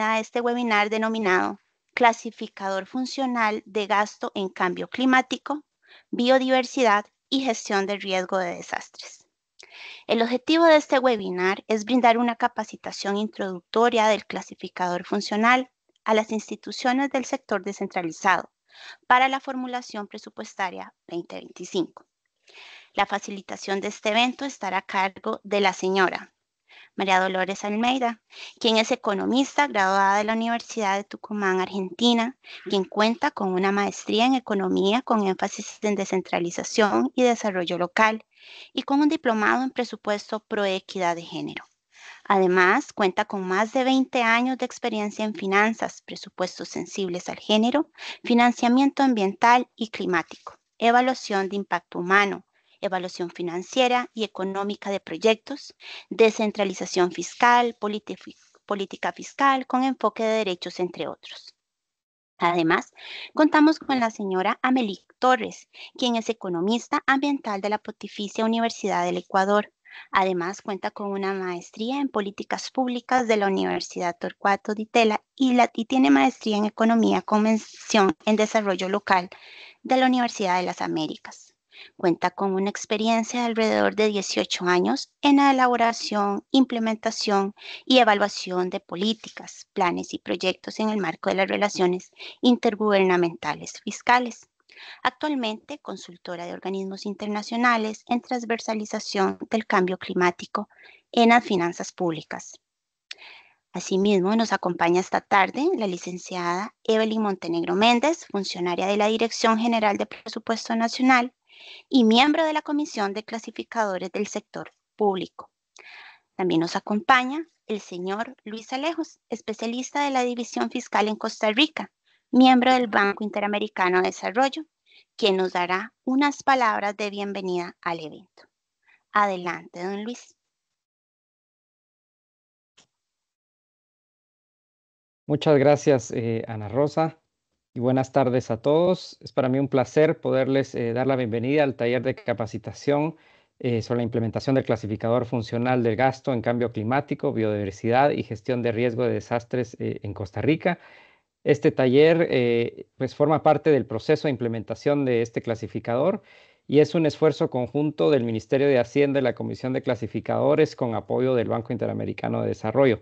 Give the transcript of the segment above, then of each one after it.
a este webinar denominado Clasificador Funcional de Gasto en Cambio Climático, Biodiversidad y Gestión del Riesgo de Desastres. El objetivo de este webinar es brindar una capacitación introductoria del clasificador funcional a las instituciones del sector descentralizado para la formulación presupuestaria 2025. La facilitación de este evento estará a cargo de la señora María Dolores Almeida, quien es economista graduada de la Universidad de Tucumán, Argentina, quien cuenta con una maestría en economía con énfasis en descentralización y desarrollo local y con un diplomado en presupuesto pro equidad de género. Además, cuenta con más de 20 años de experiencia en finanzas, presupuestos sensibles al género, financiamiento ambiental y climático, evaluación de impacto humano, evaluación financiera y económica de proyectos, descentralización fiscal, política fiscal con enfoque de derechos, entre otros. Además, contamos con la señora Amelie Torres, quien es economista ambiental de la Pontificia Universidad del Ecuador. Además, cuenta con una maestría en políticas públicas de la Universidad Torcuato de Tela y, y tiene maestría en economía con mención en desarrollo local de la Universidad de las Américas. Cuenta con una experiencia de alrededor de 18 años en la elaboración, implementación y evaluación de políticas, planes y proyectos en el marco de las relaciones intergubernamentales fiscales. Actualmente, consultora de organismos internacionales en transversalización del cambio climático en las finanzas públicas. Asimismo, nos acompaña esta tarde la licenciada Evelyn Montenegro Méndez, funcionaria de la Dirección General de Presupuesto Nacional, y miembro de la Comisión de Clasificadores del Sector Público. También nos acompaña el señor Luis Alejos, especialista de la División Fiscal en Costa Rica, miembro del Banco Interamericano de Desarrollo, quien nos dará unas palabras de bienvenida al evento. Adelante, don Luis. Muchas gracias, eh, Ana Rosa buenas tardes a todos. Es para mí un placer poderles eh, dar la bienvenida al taller de capacitación eh, sobre la implementación del clasificador funcional del gasto en cambio climático, biodiversidad y gestión de riesgo de desastres eh, en Costa Rica. Este taller pues forma parte del proceso de implementación de este clasificador y es un esfuerzo conjunto del Ministerio de Hacienda y la Comisión de Clasificadores con apoyo del Banco Interamericano de Desarrollo.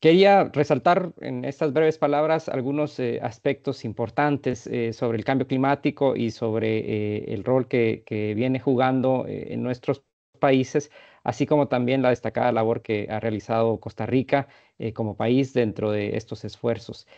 Quería resaltar en estas breves palabras algunos eh, aspectos importantes eh, sobre el cambio climático y sobre eh, el rol que, viene jugando en nuestros países, así como también la destacada labor que ha realizado Costa Rica como país dentro de estos esfuerzos.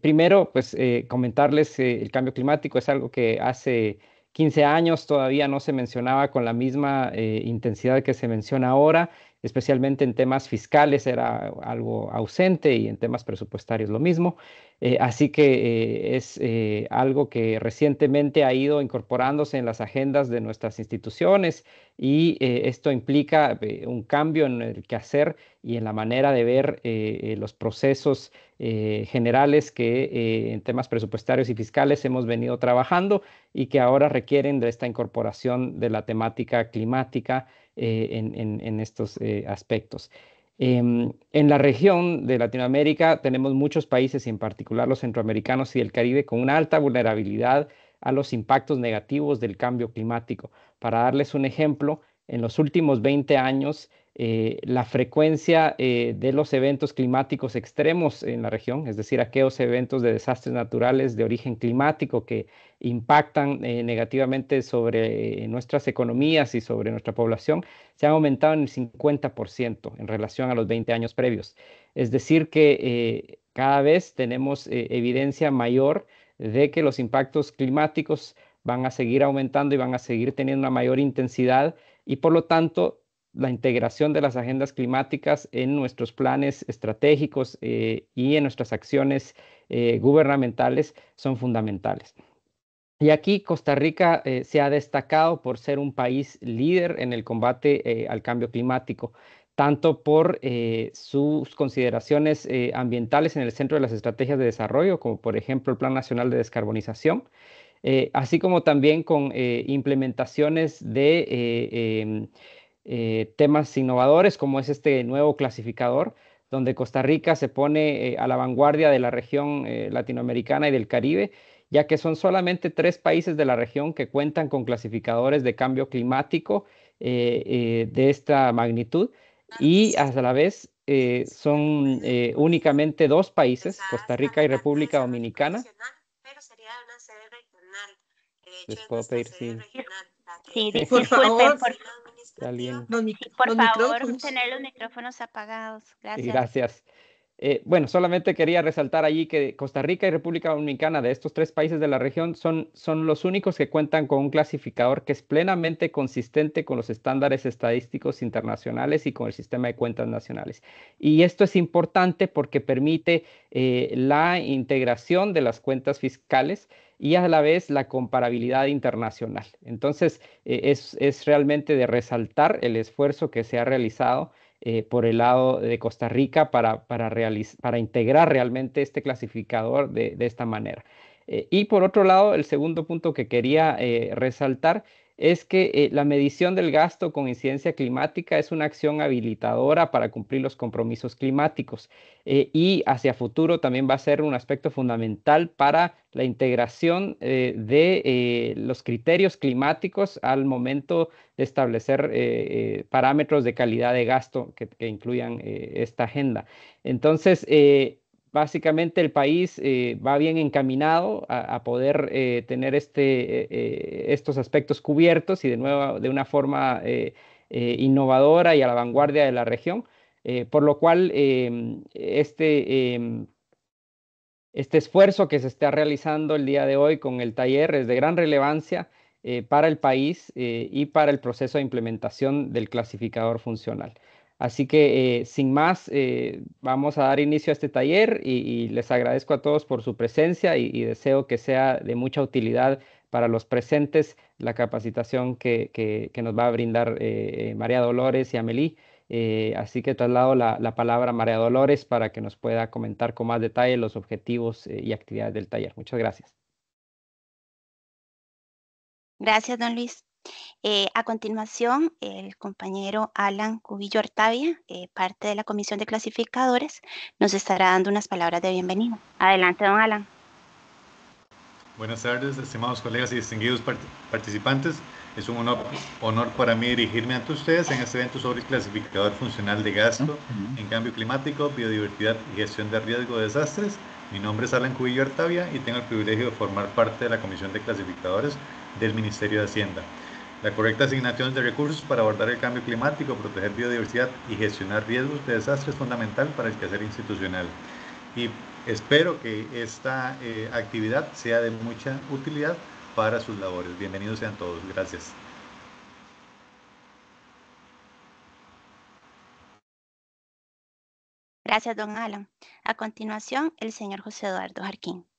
primero, pues comentarles que el cambio climático es algo que hace 15 años todavía no se mencionaba con la misma intensidad que se menciona ahora especialmente en temas fiscales era algo ausente y en temas presupuestarios lo mismo. Eh, así que eh, es eh, algo que recientemente ha ido incorporándose en las agendas de nuestras instituciones y esto implica un cambio en el quehacer y en la manera de ver los procesos generales que en temas presupuestarios y fiscales hemos venido trabajando y que ahora requieren de esta incorporación de la temática climática eh, en, estos eh, aspectos. Em, en la región de Latinoamérica tenemos muchos países, en particular los centroamericanos y el Caribe, con una alta vulnerabilidad a los impactos negativos del cambio climático. Para darles un ejemplo, en los últimos 20 años, eh, la frecuencia eh, de los eventos climáticos extremos en la región, es decir, aquellos eventos de desastres naturales de origen climático que impactan eh, negativamente sobre nuestras economías y sobre nuestra población, se han aumentado en el 50% en relación a los 20 años previos. Es decir, que cada vez tenemos evidencia mayor de que los impactos climáticos van a seguir aumentando y van a seguir teniendo una mayor intensidad y por lo tanto la integración de las agendas climáticas en nuestros planes estratégicos eh, y en nuestras acciones eh, gubernamentales son fundamentales. Y aquí Costa Rica eh, se ha destacado por ser un país líder en el combate al cambio climático tanto por sus consideraciones ambientales en el centro de las estrategias de desarrollo, como por ejemplo el Plan Nacional de Descarbonización, así como también con implementaciones de em, eh, temas innovadores como es este nuevo clasificador, donde Costa Rica se pone eh, a la vanguardia de la región eh, latinoamericana y del Caribe, ya que son solamente tres países de la región que cuentan con clasificadores de cambio climático de esta magnitud y a la vez son únicamente dos países, Costa Rica y República Dominicana. Les puedo pedir, sí. Sí, por por favor, micrófonos. tener los micrófonos apagados. Gracias. Eh, bueno, solamente quería resaltar allí que Costa Rica y República Dominicana, de estos tres países de la región, son, los únicos que cuentan con un clasificador que es plenamente consistente con los estándares estadísticos internacionales y con el sistema de cuentas nacionales. Y esto es importante porque permite eh, la integración de las cuentas fiscales y a la vez la comparabilidad internacional. Entonces, eh, es realmente de resaltar el esfuerzo que se ha realizado eh, por el lado de Costa Rica para, integrar realmente este clasificador de, esta manera. Eh, y por otro lado, el segundo punto que quería eh, resaltar es que eh, la medición del gasto con incidencia climática es una acción habilitadora para cumplir los compromisos climáticos eh, y hacia futuro también va a ser un aspecto fundamental para la integración eh, de los criterios climáticos al momento de establecer parámetros de calidad de gasto que, que incluyan esta agenda. Entonces, básicamente el país eh, va bien encaminado a, poder eh, tener este, eh, estos aspectos cubiertos y de nuevo de una forma innovadora y a la vanguardia de la región, por lo cual este em, este esfuerzo que se está realizando el día de hoy con el taller es de gran relevancia para el país y para el proceso de implementación del clasificador funcional. Así que eh, sin más, eh, vamos a dar inicio a este taller y, les agradezco a todos por su presencia y, deseo que sea de mucha utilidad para los presentes la capacitación que, nos va a brindar eh, María Dolores y Amelie. así que traslado la, la, palabra a María Dolores para que nos pueda comentar con más detalle los objetivos y actividades del taller. Muchas gracias. Gracias, don Luis. Eh, a continuación, el compañero Alan Cubillo Artavia, eh, parte de la Comisión de Clasificadores, nos estará dando unas palabras de bienvenida. Adelante, don Alan. Buenas tardes, estimados colegas y distinguidos participantes. Es un honor, para mí dirigirme ante ustedes en este evento sobre el clasificador funcional de gasto en cambio climático, biodiversidad y gestión de riesgo de desastres. Mi nombre es Alan Cubillo Artavia y tengo el privilegio de formar parte de la Comisión de Clasificadores del Ministerio de Hacienda. La correcta asignación de recursos para abordar el cambio climático, proteger biodiversidad y gestionar riesgos de desastre es fundamental para el quehacer institucional. Y espero que esta eh, actividad sea de mucha utilidad para sus labores. Bienvenidos sean todos. Gracias. Gracias, don Alan. A continuación, el señor José Eduardo Jarquín.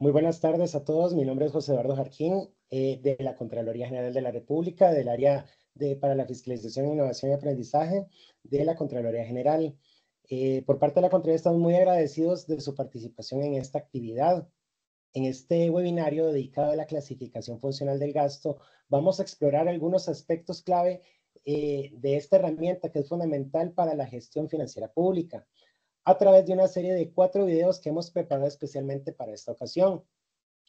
Muy buenas tardes a todos. Mi nombre es José Eduardo Jarquín, eh, de la Contraloría General de la República, del área para la Fiscalización, Innovación y Aprendizaje de la Contraloría General. Eh, por parte de la Contraloría estamos muy agradecidos de su participación en esta actividad. En este webinario dedicado a la clasificación funcional del gasto, vamos a explorar algunos aspectos clave eh, de esta herramienta que es fundamental para la gestión financiera pública a través de una serie de cuatro videos que hemos preparado especialmente para esta ocasión.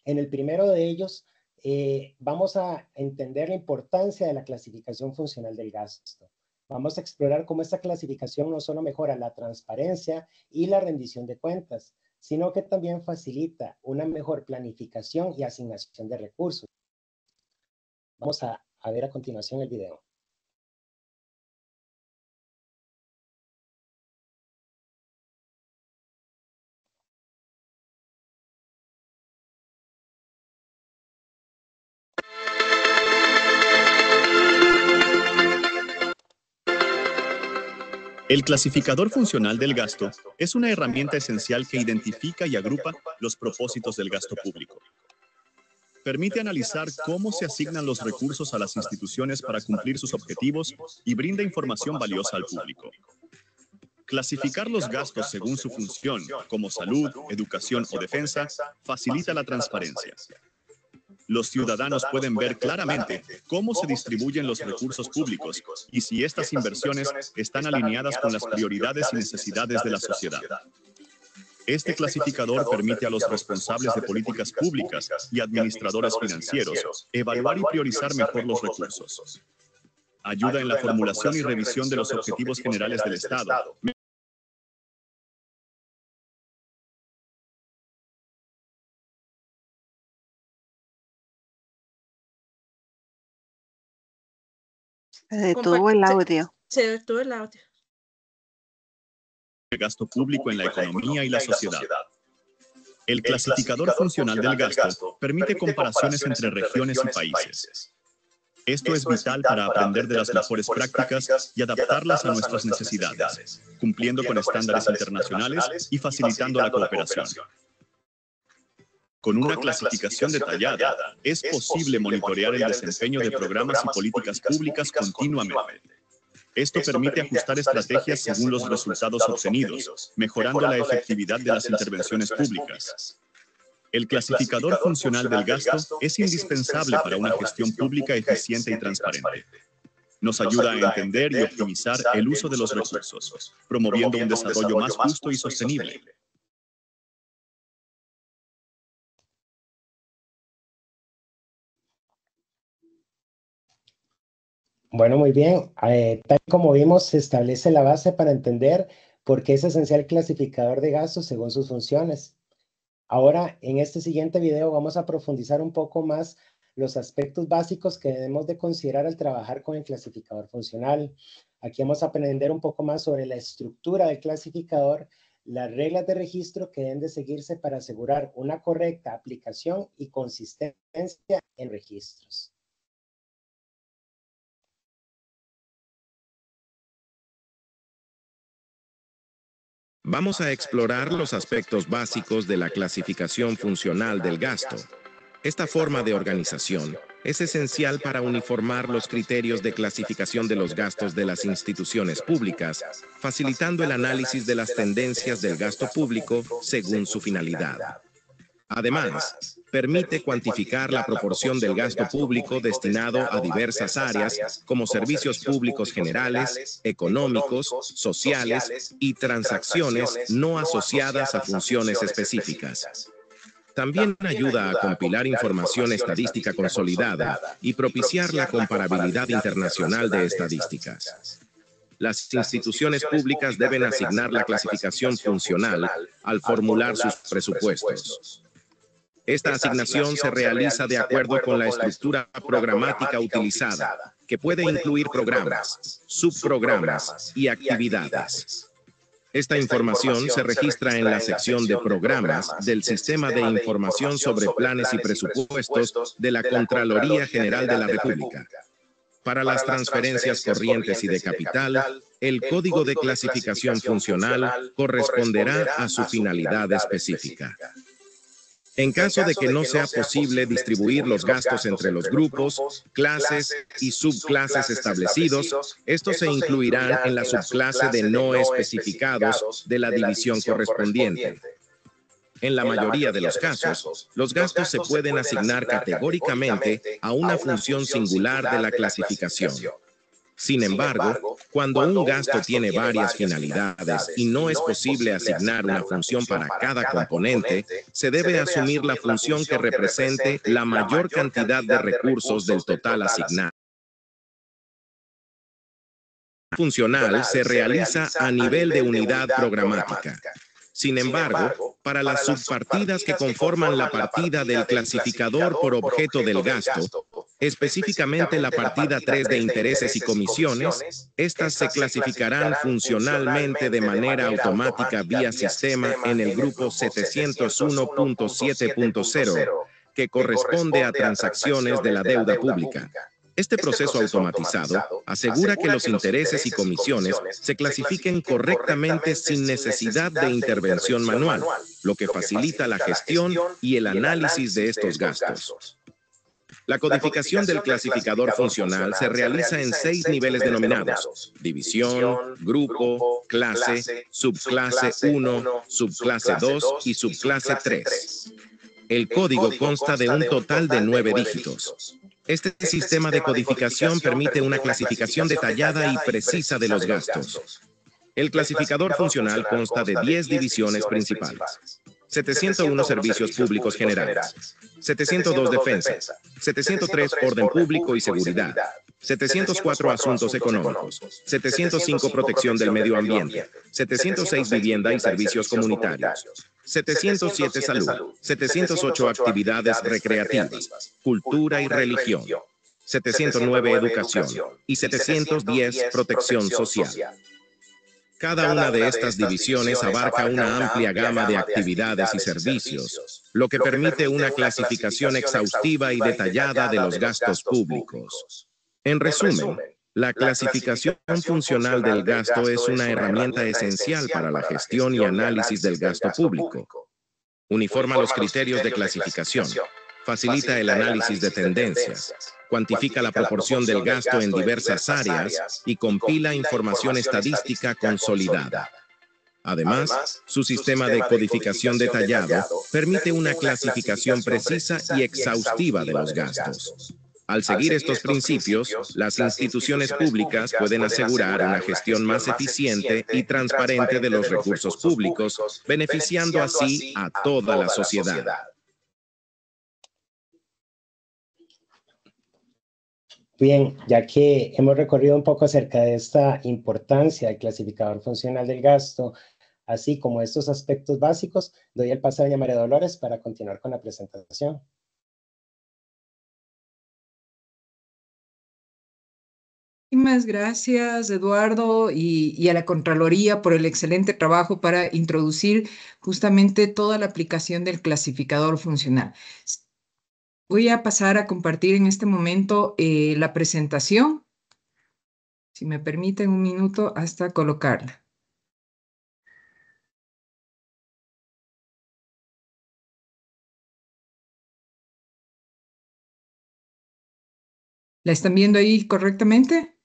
En el primero de ellos eh, vamos a entender la importancia de la clasificación funcional del gasto. Vamos a explorar cómo esta clasificación no solo mejora la transparencia y la rendición de cuentas, sino que también facilita una mejor planificación y asignación de recursos. Vamos a, a ver a continuación el video. El clasificador funcional del gasto es una herramienta esencial que identifica y agrupa los propósitos del gasto público. Permite analizar cómo se asignan los recursos a las instituciones para cumplir sus objetivos y brinda información valiosa al público. Clasificar los gastos según su función, como salud, educación o defensa, facilita la transparencia los ciudadanos pueden ver claramente cómo se distribuyen los recursos públicos y si estas inversiones están alineadas con las prioridades y necesidades de la sociedad. Este, este clasificador permite a los responsables de políticas públicas y administradores financieros evaluar y priorizar mejor los recursos. Ayuda en la formulación y revisión de los objetivos generales del Estado, Se detuvo el audio. Se, detuvo el audio. El gasto público en la economía y la sociedad. El clasificador funcional del gasto permite comparaciones entre regiones y países. Esto es vital para aprender de las mejores prácticas y adaptarlas a nuestras necesidades, cumpliendo con estándares internacionales y facilitando la cooperación. Con una, clasificación, detallada, es posible monitorear el desempeño de programas y políticas públicas continuamente. Esto permite ajustar estrategias según los resultados obtenidos, mejorando la efectividad de las intervenciones públicas. El clasificador funcional del gasto es indispensable para una gestión pública eficiente y transparente. Nos ayuda a entender y optimizar el uso de los recursos, promoviendo un desarrollo más justo y sostenible Bueno, muy bien. Eh, tal como vimos, se establece la base para entender por qué es esencial el clasificador de gastos según sus funciones. Ahora, en este siguiente video vamos a profundizar un poco más los aspectos básicos que debemos de considerar al trabajar con el clasificador funcional. Aquí vamos a aprender un poco más sobre la estructura del clasificador, las reglas de registro que deben de seguirse para asegurar una correcta aplicación y consistencia en registros. Vamos a explorar los aspectos básicos de la clasificación funcional del gasto. Esta forma de organización es esencial para uniformar los criterios de clasificación de los gastos de las instituciones públicas, facilitando el análisis de las tendencias del gasto público según su finalidad. Además, permite cuantificar la proporción del gasto público destinado a diversas áreas como servicios públicos generales, económicos, sociales y transacciones no asociadas a funciones específicas. También ayuda a compilar información estadística consolidada y propiciar la comparabilidad internacional de estadísticas las instituciones públicas deben asignar la clasificación funcional al formular sus presupuestos. Esta asignación se realiza de acuerdo con la estructura programática utilizada, que puede incluir programas, subprogramas y actividades. Esta información se registra en la sección de programas del Sistema de Información sobre Planes y Presupuestos de la Contraloría General de la República. Para las transferencias corrientes y de capital, el código de clasificación funcional corresponderá a su finalidad específica. En caso de que no sea posible distribuir los gastos entre los grupos, clases y subclases establecidos, estos se incluirán en la subclase de no especificados de la división correspondiente. En la mayoría de los casos, los gastos se pueden asignar categóricamente a una función singular de la clasificación. Sin embargo, cuando, un, gasto tiene varias finalidades, y no, es posible asignar una función para cada componente, se debe, se debe asumir la función que represente la mayor cantidad de recursos del total asignado. Funcional se realiza a nivel de unidad programática. Sin embargo, para las subpartidas que conforman la partida del clasificador por objeto del gasto, específicamente la partida 3 de intereses y comisiones, estas se clasificarán funcionalmente de manera automática vía sistema en el grupo 701.7.0, que corresponde a transacciones de la deuda pública. Este, este proceso automatizado asegura que los intereses y comisiones se clasifiquen correctamente sin necesidad de intervención manual, lo que facilita la gestión y el análisis de estos gastos. La codificación del clasificador funcional se realiza en seis niveles denominados división, grupo, clase, subclase 1, subclase 2 y subclase 3. El código consta de un total de nueve dígitos. Este, este, sistema, de codificación permite una clasificación detallada y precisa de los gastos. El clasificador funcional consta de 10 divisiones principales. 701 Servicios Públicos Generales, 702 Defensa, 703 Orden Público y Seguridad, 704 Asuntos Económicos, 705 Protección del Medio Ambiente, 706 Vivienda y Servicios Comunitarios, 707 Salud, 708 Actividades Recreativas, Cultura y Religión. 709 Educación y 710 Protección Social. Cada una de estas divisiones abarca una amplia gama de actividades y servicios, lo que permite una clasificación exhaustiva y detallada de los gastos públicos. En resumen, la clasificación funcional del gasto es una herramienta esencial para la gestión y análisis del gasto público. Uniforma los criterios de clasificación, facilita el análisis de tendencias, cuantifica la proporción del gasto en diversas áreas y compila información estadística consolidada. Además, su sistema de codificación detallado permite una clasificación precisa y exhaustiva de los gastos. Al seguir estos principios, las instituciones públicas pueden asegurar una gestión más eficiente y transparente de los recursos públicos, beneficiando así a toda la sociedad. Bien, ya que hemos recorrido un poco acerca de esta importancia del clasificador funcional del gasto, así como estos aspectos básicos, doy el paso a María Dolores para continuar con la presentación. Muchísimas gracias, Eduardo, y, y, a la Contraloría por el excelente trabajo para introducir justamente toda la aplicación del clasificador funcional. Voy a pasar a compartir en este momento eh, la presentación. Si me permiten un minuto hasta colocarla. ¿La están viendo ahí correctamente?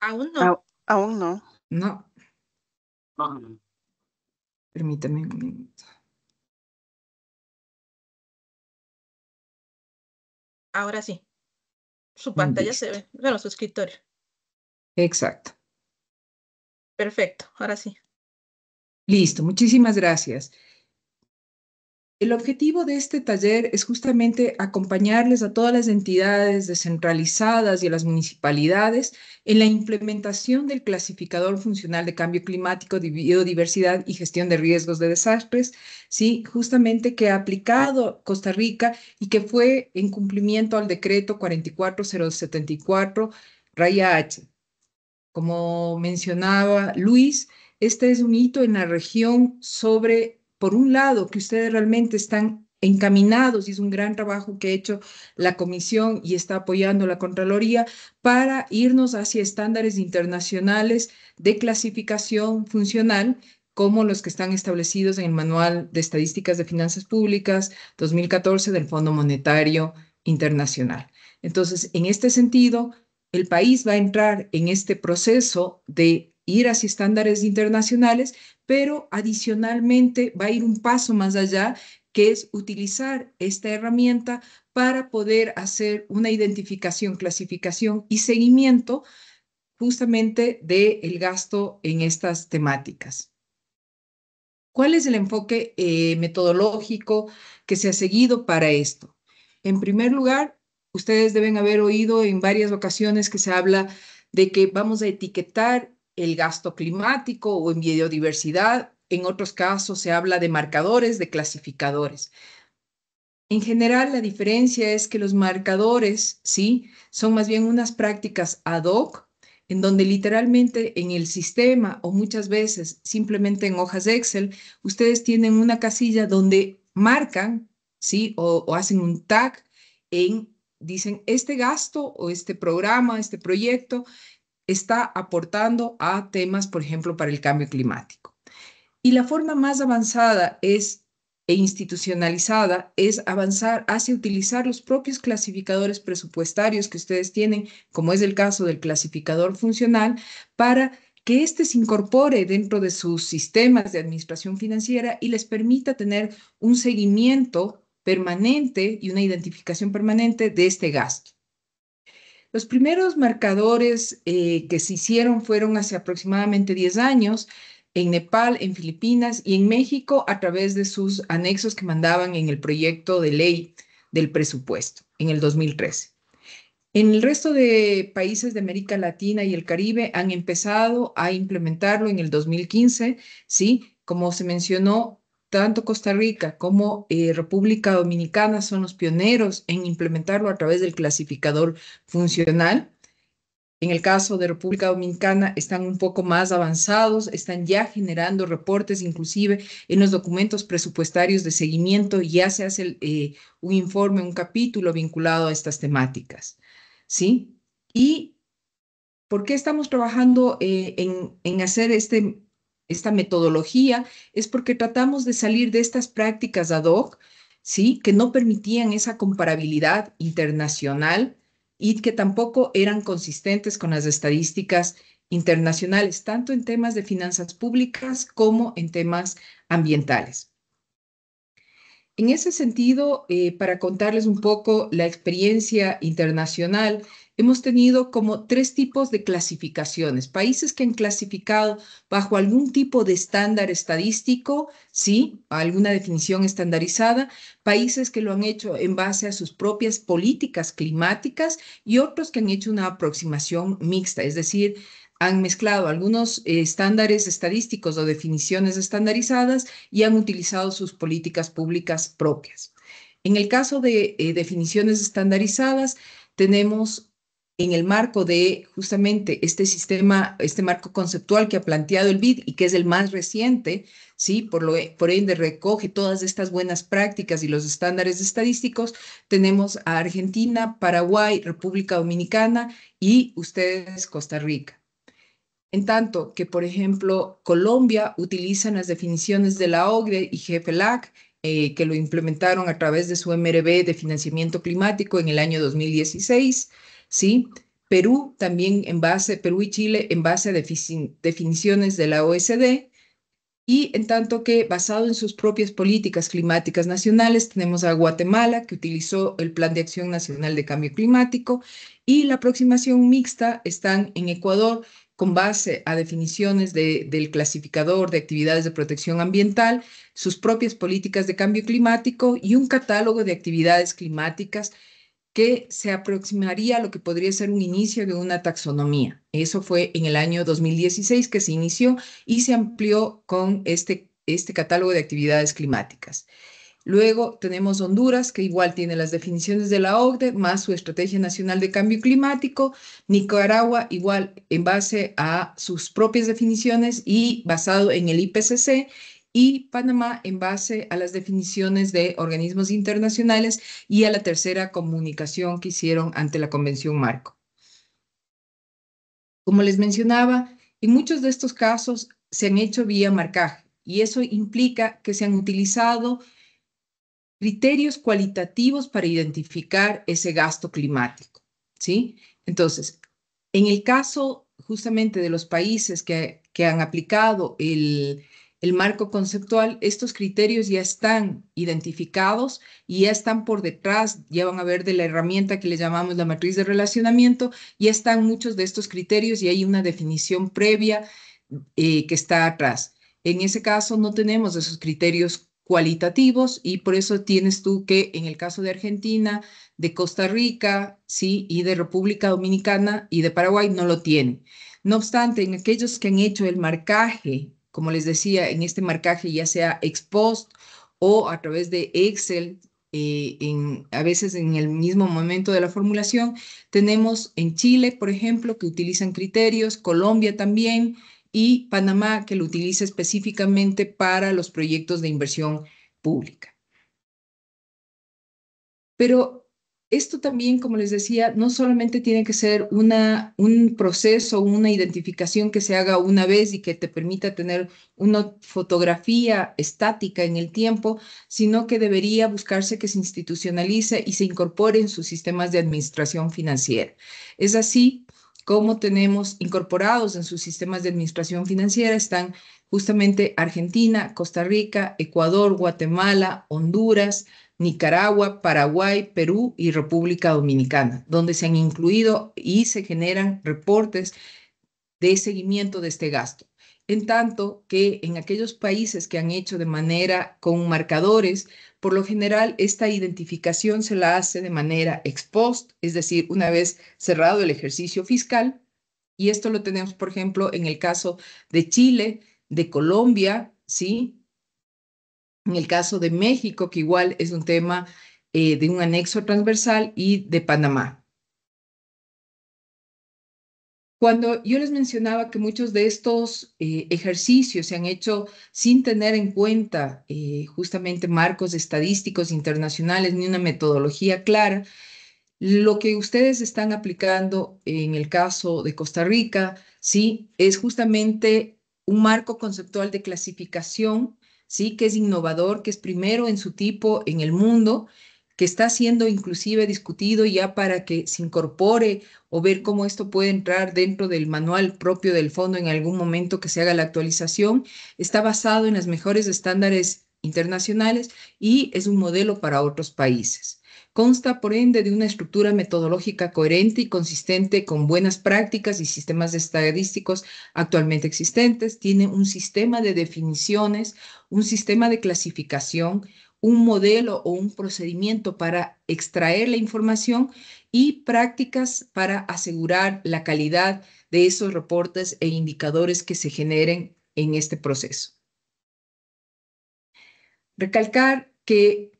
Aún no. aún no. No. Permítame un minuto. Ahora sí. Su pantalla se ve, bueno, su escritorio. Exacto. Perfecto, ahora sí. Listo, muchísimas gracias. El objetivo de este taller es justamente acompañarles a todas las entidades descentralizadas y a las municipalidades en la implementación del clasificador funcional de cambio climático, biodiversidad y gestión de riesgos de desastres, sí, justamente que ha aplicado Costa Rica y que fue en cumplimiento al decreto 44074 H. Como mencionaba Luis, este es un hito en la región sobre por un lado, que ustedes realmente están encaminados y es un gran trabajo que ha hecho la comisión y está apoyando la Contraloría para irnos hacia estándares internacionales de clasificación funcional como los que están establecidos en el Manual de Estadísticas de Finanzas Públicas 2014 del Fondo Monetario Internacional. Entonces, en este sentido, el país va a entrar en este proceso de ir hacia estándares internacionales, pero adicionalmente va a ir un paso más allá, que es utilizar esta herramienta para poder hacer una identificación, clasificación y seguimiento justamente del el gasto en estas temáticas. ¿Cuál es el enfoque eh, metodológico que se ha seguido para esto? En primer lugar, ustedes deben haber oído en varias ocasiones que se habla de que vamos a etiquetar el gasto climático o en biodiversidad. En otros casos se habla de marcadores, de clasificadores. En general, la diferencia es que los marcadores, sí, son más bien unas prácticas ad hoc, en donde literalmente en el sistema o muchas veces simplemente en hojas de Excel, ustedes tienen una casilla donde marcan, sí, o, o hacen un tag en, dicen, este gasto o este programa, este proyecto está aportando a temas, por ejemplo, para el cambio climático. Y la forma más avanzada es e institucionalizada es avanzar hacia utilizar los propios clasificadores presupuestarios que ustedes tienen, como es el caso del clasificador funcional, para que éste se incorpore dentro de sus sistemas de administración financiera y les permita tener un seguimiento permanente y una identificación permanente de este gasto. Los primeros marcadores eh, que se hicieron fueron hace aproximadamente 10 años en Nepal, en Filipinas y en México a través de sus anexos que mandaban en el proyecto de ley del presupuesto en el 2013. En el resto de países de América Latina y el Caribe han empezado a implementarlo en el 2015, ¿sí? Como se mencionó, tanto Costa Rica como eh, República Dominicana son los pioneros en implementarlo a través del clasificador funcional. En el caso de República Dominicana están un poco más avanzados, están ya generando reportes, inclusive en los documentos presupuestarios de seguimiento ya se hace eh, un informe, un capítulo vinculado a estas temáticas. ¿Sí? ¿Y por qué estamos trabajando eh, en hacer este esta metodología es porque tratamos de salir de estas prácticas ad hoc, ¿sí? que no permitían esa comparabilidad internacional y que tampoco eran consistentes con las estadísticas internacionales, tanto en temas de finanzas públicas como en temas ambientales. En ese sentido, eh, para contarles un poco la experiencia internacional, hemos tenido como tres tipos de clasificaciones. Países que han clasificado bajo algún tipo de estándar estadístico, sí, alguna definición estandarizada, países que lo han hecho en base a sus propias políticas climáticas y otros que han hecho una aproximación mixta, es decir, han mezclado algunos eh, estándares estadísticos o definiciones estandarizadas y han utilizado sus políticas públicas propias. En el caso de eh, definiciones estandarizadas, tenemos en el marco de justamente este sistema, este marco conceptual que ha planteado el BID y que es el más reciente, ¿sí? por, lo, por ende recoge todas estas buenas prácticas y los estándares estadísticos, tenemos a Argentina, Paraguay, República Dominicana y ustedes Costa Rica. En tanto que, por ejemplo, Colombia utiliza las definiciones de la OGRE y GFELAC eh, que lo implementaron a través de su MRB de financiamiento climático en el año 2016. ¿sí? Perú también en base, Perú y Chile en base a definiciones de la OSD, y en tanto que basado en sus propias políticas climáticas nacionales, tenemos a Guatemala, que utilizó el Plan de Acción Nacional de Cambio Climático, y la aproximación mixta están en Ecuador con base a definiciones del clasificador de actividades de protección ambiental, sus propias políticas de cambio climático y un catálogo de actividades climáticas que se aproximaría a lo que podría ser un inicio de una taxonomía. Eso fue en el año 2016 que se inició y se amplió con este, este catálogo de actividades climáticas. Luego tenemos Honduras, que igual tiene las definiciones de la OCDE, más su Estrategia Nacional de Cambio Climático. Nicaragua, igual en base a sus propias definiciones y basado en el IPCC y Panamá en base a las definiciones de organismos internacionales y a la tercera comunicación que hicieron ante la Convención Marco. Como les mencionaba, en muchos de estos casos se han hecho vía marcaje y eso implica que se han utilizado criterios cualitativos para identificar ese gasto climático, ¿sí? Entonces, en el caso justamente de los países que, que han aplicado el, el marco conceptual, estos criterios ya están identificados y ya están por detrás, ya van a ver de la herramienta que le llamamos la matriz de relacionamiento, ya están muchos de estos criterios y hay una definición previa eh, que está atrás. En ese caso no tenemos esos criterios cualitativos y por eso tienes tú que en el caso de Argentina, de Costa Rica, sí, y de República Dominicana y de Paraguay no lo tienen. No obstante, en aquellos que han hecho el marcaje como les decía, en este marcaje, ya sea ex post o a través de Excel, eh, a veces en el mismo momento de la formulación. Tenemos en Chile, por ejemplo, que utilizan criterios, Colombia también, y Panamá, que lo utiliza específicamente para los proyectos de inversión pública. Pero esto también, como les decía, no solamente tiene que ser una, un proceso, una identificación que se haga una vez y que te permita tener una fotografía estática en el tiempo, sino que debería buscarse que se institucionalice y se incorpore en sus sistemas de administración financiera. Es así como tenemos incorporados en sus sistemas de administración financiera, están justamente Argentina, Costa Rica, Ecuador, Guatemala, Honduras, Nicaragua, Paraguay, Perú y República Dominicana, donde se han incluido y se generan reportes de seguimiento de este gasto. En tanto que en aquellos países que han hecho de manera con marcadores, por lo general esta identificación se la hace de manera ex post, es decir, una vez cerrado el ejercicio fiscal. Y esto lo tenemos, por ejemplo, en el caso de Chile, de Colombia, ¿sí? en el caso de México, que igual es un tema eh, de un anexo transversal, y de Panamá. Cuando yo les mencionaba que muchos de estos eh, ejercicios se han hecho sin tener en cuenta eh, justamente marcos estadísticos internacionales ni una metodología clara, lo que ustedes están aplicando en el caso de Costa Rica, sí, es justamente un marco conceptual de clasificación ¿sí? que es innovador, que es primero en su tipo en el mundo, que está siendo inclusive discutido ya para que se incorpore o ver cómo esto puede entrar dentro del manual propio del fondo en algún momento que se haga la actualización, está basado en los mejores estándares internacionales y es un modelo para otros países. Consta, por ende, de una estructura metodológica coherente y consistente con buenas prácticas y sistemas estadísticos actualmente existentes. Tiene un sistema de definiciones, un sistema de clasificación, un modelo o un procedimiento para extraer la información y prácticas para asegurar la calidad de esos reportes e indicadores que se generen en este proceso. Recalcar que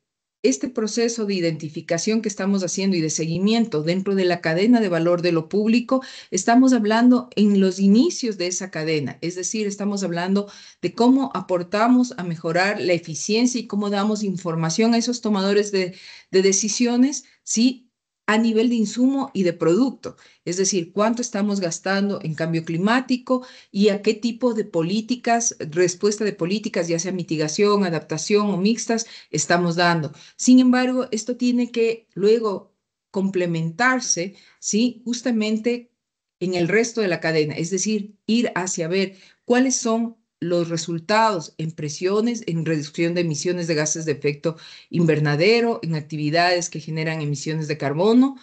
este proceso de identificación que estamos haciendo y de seguimiento dentro de la cadena de valor de lo público, estamos hablando en los inicios de esa cadena, es decir, estamos hablando de cómo aportamos a mejorar la eficiencia y cómo damos información a esos tomadores de, decisiones, ¿sí? a nivel de insumo y de producto, es decir, cuánto estamos gastando en cambio climático y a qué tipo de políticas, respuesta de políticas, ya sea mitigación, adaptación o mixtas, estamos dando. Sin embargo, esto tiene que luego complementarse, ¿sí? Justamente en el resto de la cadena, es decir, ir hacia ver cuáles son los resultados en presiones, en reducción de emisiones de gases de efecto invernadero, en actividades que generan emisiones de carbono,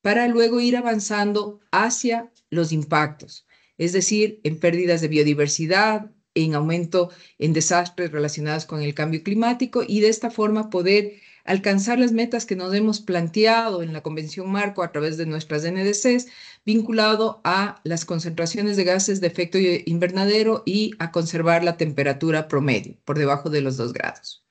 para luego ir avanzando hacia los impactos, es decir, en pérdidas de biodiversidad, en aumento en desastres relacionados con el cambio climático y de esta forma poder alcanzar las metas que nos hemos planteado en la Convención Marco a través de nuestras NDCs, vinculado a las concentraciones de gases de efecto invernadero y a conservar la temperatura promedio por debajo de los 2 grados.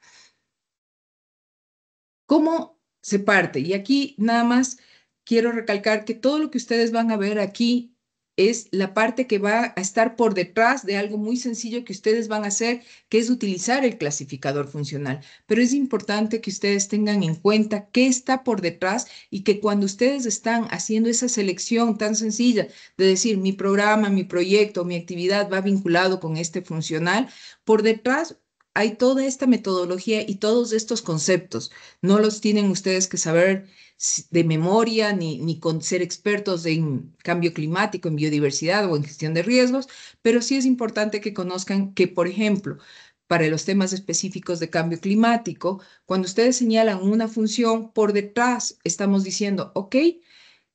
¿Cómo se parte? Y aquí nada más quiero recalcar que todo lo que ustedes van a ver aquí es la parte que va a estar por detrás de algo muy sencillo que ustedes van a hacer, que es utilizar el clasificador funcional. Pero es importante que ustedes tengan en cuenta qué está por detrás y que cuando ustedes están haciendo esa selección tan sencilla de decir mi programa, mi proyecto, mi actividad va vinculado con este funcional, por detrás hay toda esta metodología y todos estos conceptos. No los tienen ustedes que saber de memoria ni, ni con ser expertos en cambio climático, en biodiversidad o en gestión de riesgos, pero sí es importante que conozcan que, por ejemplo, para los temas específicos de cambio climático, cuando ustedes señalan una función, por detrás estamos diciendo, ok,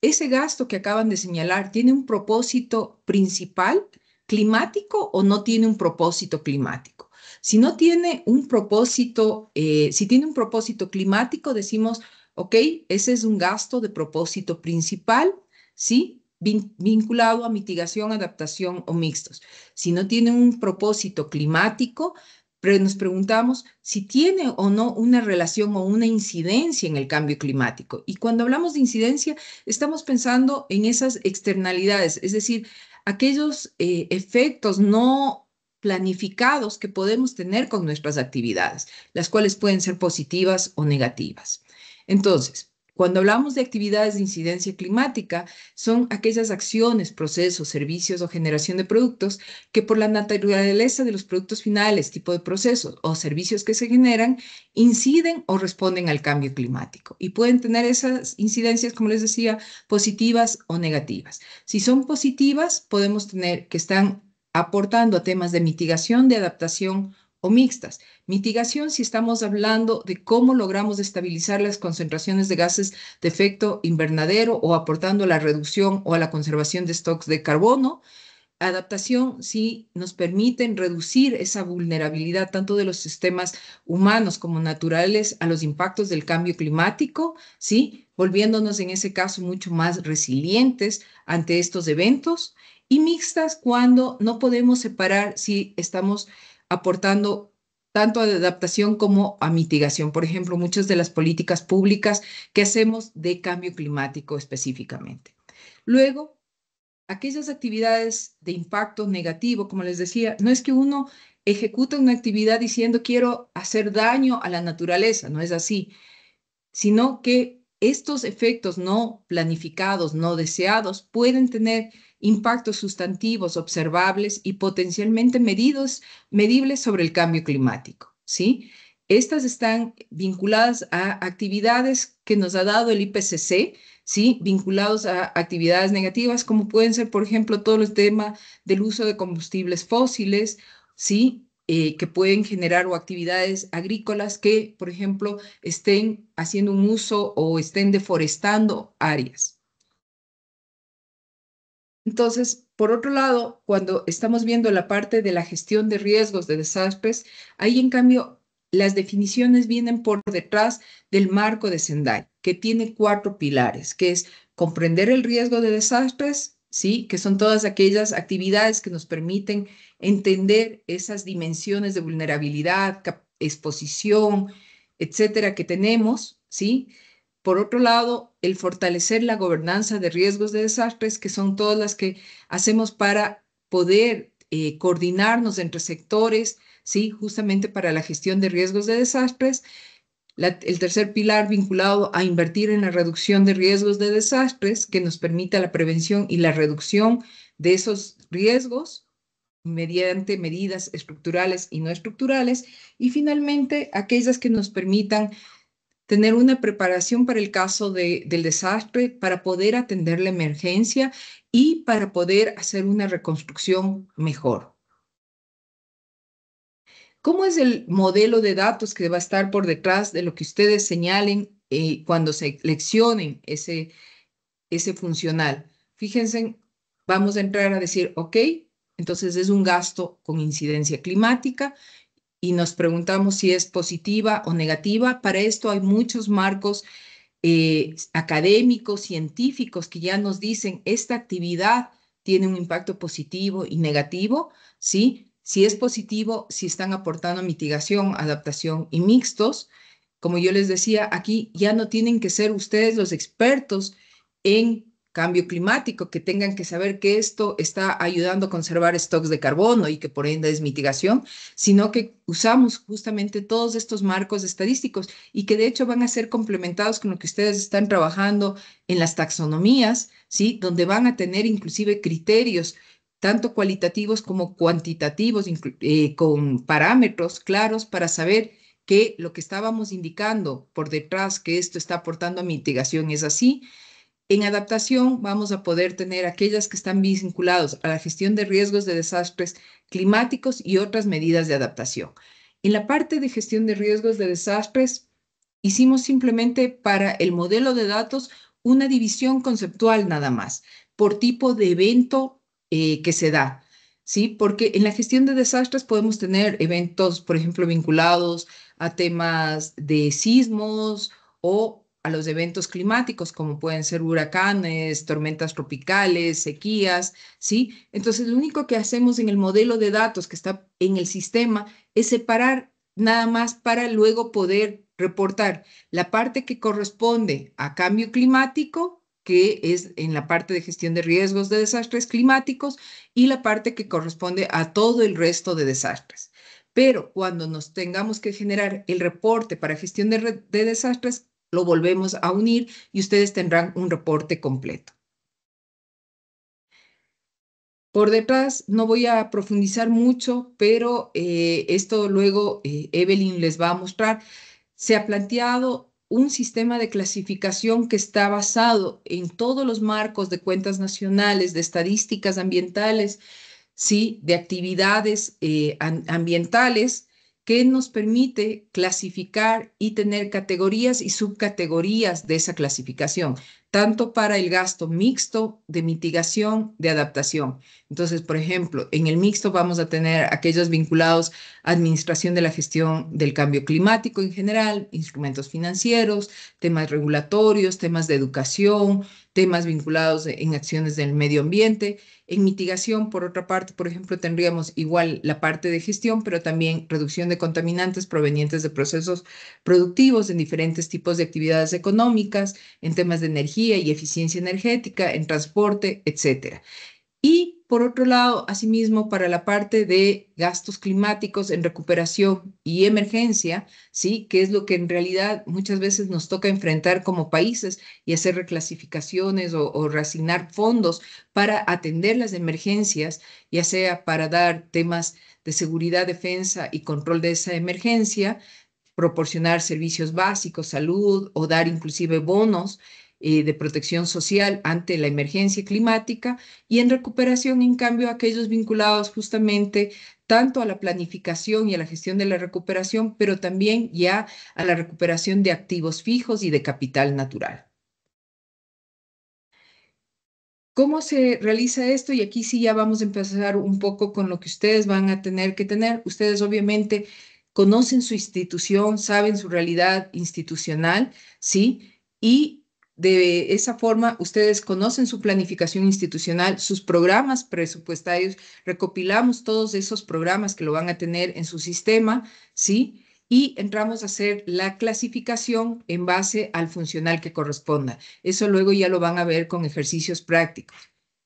ese gasto que acaban de señalar tiene un propósito principal climático o no tiene un propósito climático. Si no tiene un propósito, eh, si tiene un propósito climático, decimos, ok, ese es un gasto de propósito principal, ¿sí? vinculado a mitigación, adaptación o mixtos. Si no tiene un propósito climático, nos preguntamos si tiene o no una relación o una incidencia en el cambio climático. Y cuando hablamos de incidencia, estamos pensando en esas externalidades, es decir, aquellos eh, efectos no planificados que podemos tener con nuestras actividades, las cuales pueden ser positivas o negativas. Entonces, cuando hablamos de actividades de incidencia climática, son aquellas acciones, procesos, servicios o generación de productos que por la naturaleza de los productos finales, tipo de procesos o servicios que se generan, inciden o responden al cambio climático. Y pueden tener esas incidencias, como les decía, positivas o negativas. Si son positivas, podemos tener que están aportando a temas de mitigación, de adaptación o mixtas. Mitigación si estamos hablando de cómo logramos estabilizar las concentraciones de gases de efecto invernadero o aportando a la reducción o a la conservación de stocks de carbono. Adaptación si nos permiten reducir esa vulnerabilidad tanto de los sistemas humanos como naturales a los impactos del cambio climático, ¿sí? volviéndonos en ese caso mucho más resilientes ante estos eventos y mixtas cuando no podemos separar si estamos aportando tanto a adaptación como a mitigación. Por ejemplo, muchas de las políticas públicas que hacemos de cambio climático específicamente. Luego, aquellas actividades de impacto negativo, como les decía, no es que uno ejecute una actividad diciendo quiero hacer daño a la naturaleza, no es así, sino que estos efectos no planificados, no deseados, pueden tener impactos sustantivos observables y potencialmente medidos, medibles sobre el cambio climático, ¿sí? Estas están vinculadas a actividades que nos ha dado el IPCC, ¿sí? vinculados a actividades negativas, como pueden ser, por ejemplo, todo el tema del uso de combustibles fósiles, ¿sí? Eh, que pueden generar o actividades agrícolas que, por ejemplo, estén haciendo un uso o estén deforestando áreas. Entonces, por otro lado, cuando estamos viendo la parte de la gestión de riesgos de desastres, ahí en cambio las definiciones vienen por detrás del marco de Sendai, que tiene cuatro pilares, que es comprender el riesgo de desastres, ¿sí? que son todas aquellas actividades que nos permiten entender esas dimensiones de vulnerabilidad, exposición, etcétera, que tenemos, ¿sí? Por otro lado, el fortalecer la gobernanza de riesgos de desastres, que son todas las que hacemos para poder eh, coordinarnos entre sectores, ¿sí? justamente para la gestión de riesgos de desastres. el tercer pilar vinculado a invertir en la reducción de riesgos de desastres, que nos permita la prevención y la reducción de esos riesgos mediante medidas estructurales y no estructurales. Y finalmente, aquellas que nos permitan tener una preparación para el caso del desastre, para poder atender la emergencia y para poder hacer una reconstrucción mejor. ¿Cómo es el modelo de datos que va a estar por detrás de lo que ustedes señalen eh, cuando seleccionen ese, ese funcional? Fíjense, vamos a entrar a decir, ok, entonces es un gasto con incidencia climática y nos preguntamos si es positiva o negativa. Para esto hay muchos marcos eh, académicos, científicos que ya nos dicen esta actividad tiene un impacto positivo y negativo, ¿sí? Si es positivo, si están aportando mitigación, adaptación y mixtos. Como yo les decía, aquí ya no tienen que ser ustedes los expertos en cambio climático, que tengan que saber que esto está ayudando a conservar stocks de carbono y que por ende es mitigación, sino que usamos justamente todos estos marcos estadísticos y que de hecho van a ser complementados con lo que ustedes están trabajando en las taxonomías, ¿sí? Donde van a tener inclusive criterios tanto cualitativos como cuantitativos, eh, con parámetros claros para saber que lo que estábamos indicando por detrás, que esto está aportando a mitigación, es así, en adaptación vamos a poder tener aquellas que están vinculadas a la gestión de riesgos de desastres climáticos y otras medidas de adaptación. En la parte de gestión de riesgos de desastres, hicimos simplemente para el modelo de datos una división conceptual nada más, por tipo de evento eh, que se da. ¿sí? Porque en la gestión de desastres podemos tener eventos, por ejemplo, vinculados a temas de sismos o a los eventos climáticos, como pueden ser huracanes, tormentas tropicales, sequías, ¿sí? Entonces, lo único que hacemos en el modelo de datos que está en el sistema es separar nada más para luego poder reportar la parte que corresponde a cambio climático, que es en la parte de gestión de riesgos de desastres climáticos, y la parte que corresponde a todo el resto de desastres. Pero cuando nos tengamos que generar el reporte para gestión de, desastres, lo volvemos a unir y ustedes tendrán un reporte completo. Por detrás, no voy a profundizar mucho, pero eh, esto luego eh, Evelyn les va a mostrar. Se ha planteado un sistema de clasificación que está basado en todos los marcos de cuentas nacionales, de estadísticas ambientales, ¿sí? de actividades eh, ambientales, que nos permite clasificar y tener categorías y subcategorías de esa clasificación tanto para el gasto mixto de mitigación, de adaptación. Entonces, por ejemplo, en el mixto vamos a tener aquellos vinculados a administración de la gestión del cambio climático en general, instrumentos financieros, temas regulatorios, temas de educación, temas vinculados en acciones del medio ambiente. En mitigación, por otra parte, por ejemplo, tendríamos igual la parte de gestión, pero también reducción de contaminantes provenientes de procesos productivos en diferentes tipos de actividades económicas, en temas de energía y eficiencia energética, en transporte, etc. Y por otro lado, asimismo, para la parte de gastos climáticos en recuperación y emergencia, ¿sí? que es lo que en realidad muchas veces nos toca enfrentar como países y hacer reclasificaciones o, o reasignar fondos para atender las emergencias, ya sea para dar temas de seguridad, defensa y control de esa emergencia, proporcionar servicios básicos, salud o dar inclusive bonos eh, de protección social ante la emergencia climática y en recuperación, en cambio, aquellos vinculados justamente tanto a la planificación y a la gestión de la recuperación, pero también ya a la recuperación de activos fijos y de capital natural. ¿Cómo se realiza esto? Y aquí sí ya vamos a empezar un poco con lo que ustedes van a tener que tener. Ustedes obviamente conocen su institución, saben su realidad institucional, ¿sí? Y de esa forma, ustedes conocen su planificación institucional, sus programas presupuestarios, recopilamos todos esos programas que lo van a tener en su sistema, ¿sí? Y entramos a hacer la clasificación en base al funcional que corresponda. Eso luego ya lo van a ver con ejercicios prácticos.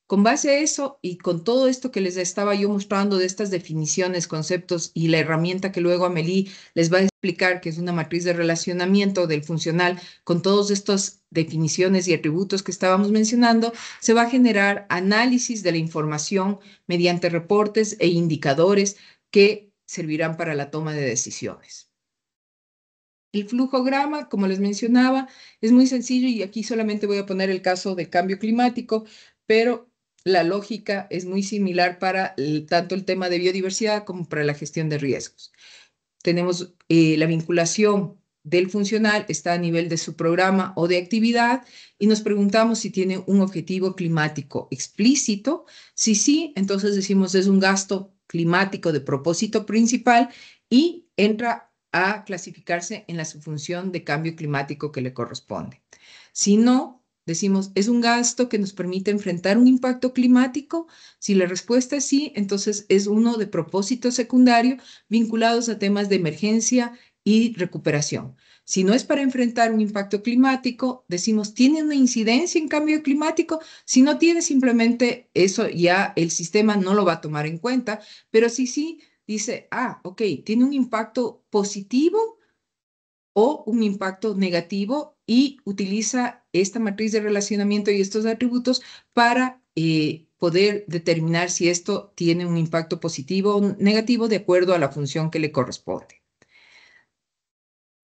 Con base a eso y con todo esto que les estaba yo mostrando de estas definiciones, conceptos y la herramienta que luego Amelie les va a explicar, que es una matriz de relacionamiento del funcional, con todas estas definiciones y atributos que estábamos mencionando, se va a generar análisis de la información mediante reportes e indicadores que servirán para la toma de decisiones. El flujograma, como les mencionaba, es muy sencillo y aquí solamente voy a poner el caso de cambio climático, pero la lógica es muy similar para tanto el tema de biodiversidad como para la gestión de riesgos. Tenemos eh, la vinculación del funcional, está a nivel de su programa o de actividad y nos preguntamos si tiene un objetivo climático explícito. Si sí, entonces decimos es un gasto climático de propósito principal y entra a clasificarse en la subfunción de cambio climático que le corresponde. Si no, Decimos, ¿es un gasto que nos permite enfrentar un impacto climático? Si la respuesta es sí, entonces es uno de propósito secundario vinculados a temas de emergencia y recuperación. Si no es para enfrentar un impacto climático, decimos, ¿tiene una incidencia en cambio climático? Si no tiene, simplemente eso ya el sistema no lo va a tomar en cuenta, pero si sí, dice, ah, ok, tiene un impacto positivo o un impacto negativo y utiliza esta matriz de relacionamiento y estos atributos para eh, poder determinar si esto tiene un impacto positivo o negativo de acuerdo a la función que le corresponde.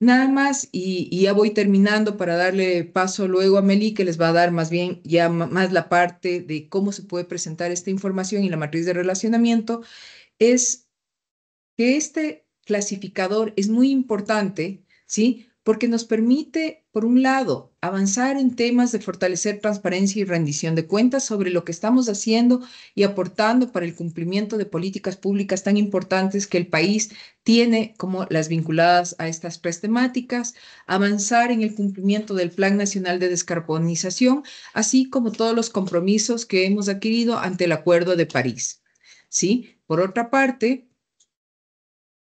Nada más y, ya voy terminando para darle paso luego a Meli que les va a dar más bien ya más la parte de cómo se puede presentar esta información y la matriz de relacionamiento es que este clasificador es muy importante ¿sí? Porque nos permite, por un lado, avanzar en temas de fortalecer transparencia y rendición de cuentas sobre lo que estamos haciendo y aportando para el cumplimiento de políticas públicas tan importantes que el país tiene como las vinculadas a estas tres temáticas, avanzar en el cumplimiento del Plan Nacional de Descarbonización, así como todos los compromisos que hemos adquirido ante el Acuerdo de París. ¿Sí? Por otra parte,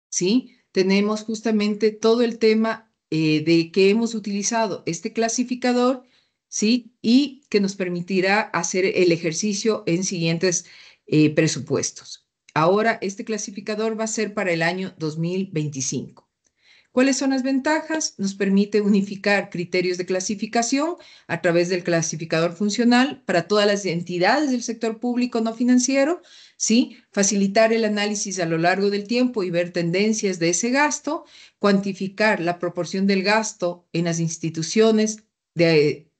¿sí? tenemos justamente todo el tema eh, de que hemos utilizado este clasificador, ¿sí? Y que nos permitirá hacer el ejercicio en siguientes eh, presupuestos. Ahora, este clasificador va a ser para el año 2025. ¿Cuáles son las ventajas? Nos permite unificar criterios de clasificación a través del clasificador funcional para todas las entidades del sector público no financiero, ¿sí? facilitar el análisis a lo largo del tiempo y ver tendencias de ese gasto, cuantificar la proporción del gasto en las instituciones,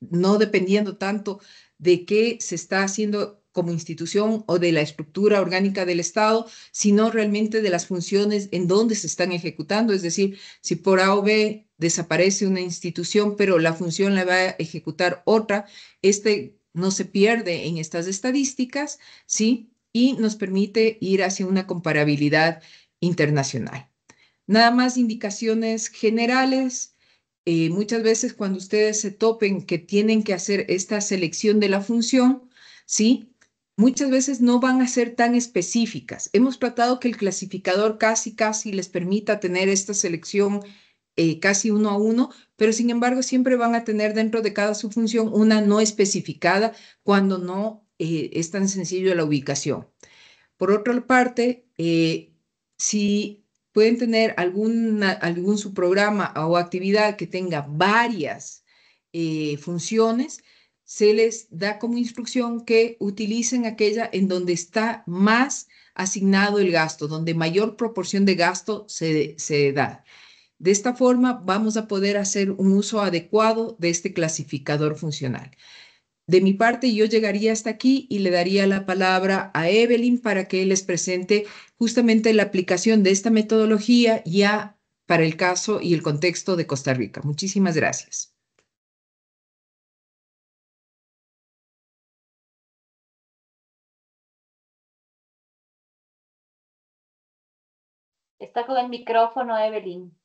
no dependiendo tanto de qué se está haciendo como institución o de la estructura orgánica del Estado, sino realmente de las funciones en donde se están ejecutando. Es decir, si por A o B desaparece una institución, pero la función la va a ejecutar otra, este no se pierde en estas estadísticas, ¿sí? Y nos permite ir hacia una comparabilidad internacional. Nada más indicaciones generales. Eh, muchas veces cuando ustedes se topen que tienen que hacer esta selección de la función, ¿sí? muchas veces no van a ser tan específicas. Hemos tratado que el clasificador casi, casi les permita tener esta selección eh, casi uno a uno, pero sin embargo siempre van a tener dentro de cada subfunción una no especificada cuando no eh, es tan sencillo la ubicación. Por otra parte, eh, si pueden tener algún subprograma o actividad que tenga varias funciones, se les da como instrucción que utilicen aquella en donde está más asignado el gasto, donde mayor proporción de gasto se, da. De esta forma vamos a poder hacer un uso adecuado de este clasificador funcional. De mi parte, yo llegaría hasta aquí y le daría la palabra a Evelyn para que les presente justamente la aplicación de esta metodología ya para el caso y el contexto de Costa Rica. Muchísimas gracias. Está con el micrófono Evelyn.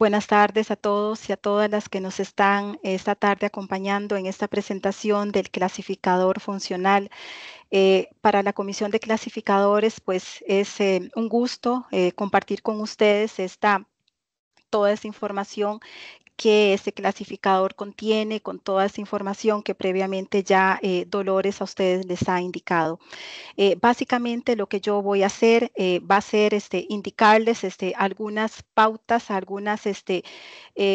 Buenas tardes a todos y a todas las que nos están esta tarde acompañando en esta presentación del clasificador funcional. Eh, para la Comisión de Clasificadores, pues es eh, un gusto eh, compartir con ustedes esta toda esta información que este clasificador contiene con toda esa información que previamente ya eh, Dolores a ustedes les ha indicado. Eh, básicamente lo que yo voy a hacer eh, va a ser este, indicarles este, algunas pautas, algunas este,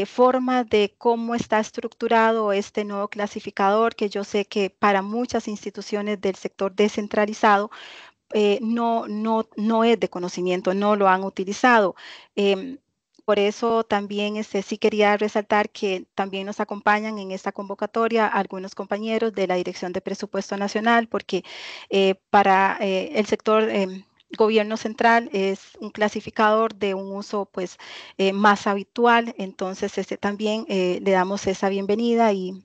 formas de cómo está estructurado este nuevo clasificador que yo sé que para muchas instituciones del sector descentralizado no, no, no es de conocimiento, no lo han utilizado. Eh, por eso también este, sí quería resaltar que también nos acompañan en esta convocatoria algunos compañeros de la Dirección de Presupuesto Nacional, porque eh, para eh, el sector... Em, gobierno central es un clasificador de un uso pues eh, más habitual, entonces este, también le damos esa bienvenida y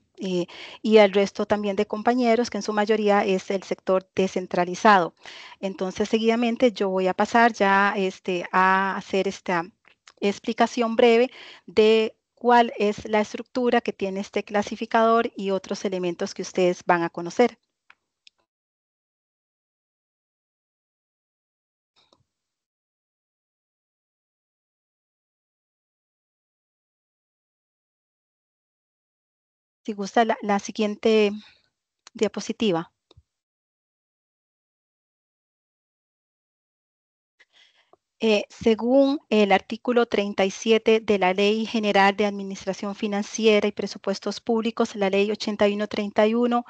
al y resto también de compañeros, que en su mayoría es el sector descentralizado. Entonces, seguidamente yo voy a pasar ya este, a hacer esta explicación breve de cuál es la estructura que tiene este clasificador y otros elementos que ustedes van a conocer. Si gusta la, siguiente diapositiva. Eh, según el artículo 37 de la Ley General de Administración Financiera y Presupuestos Públicos, la Ley 8131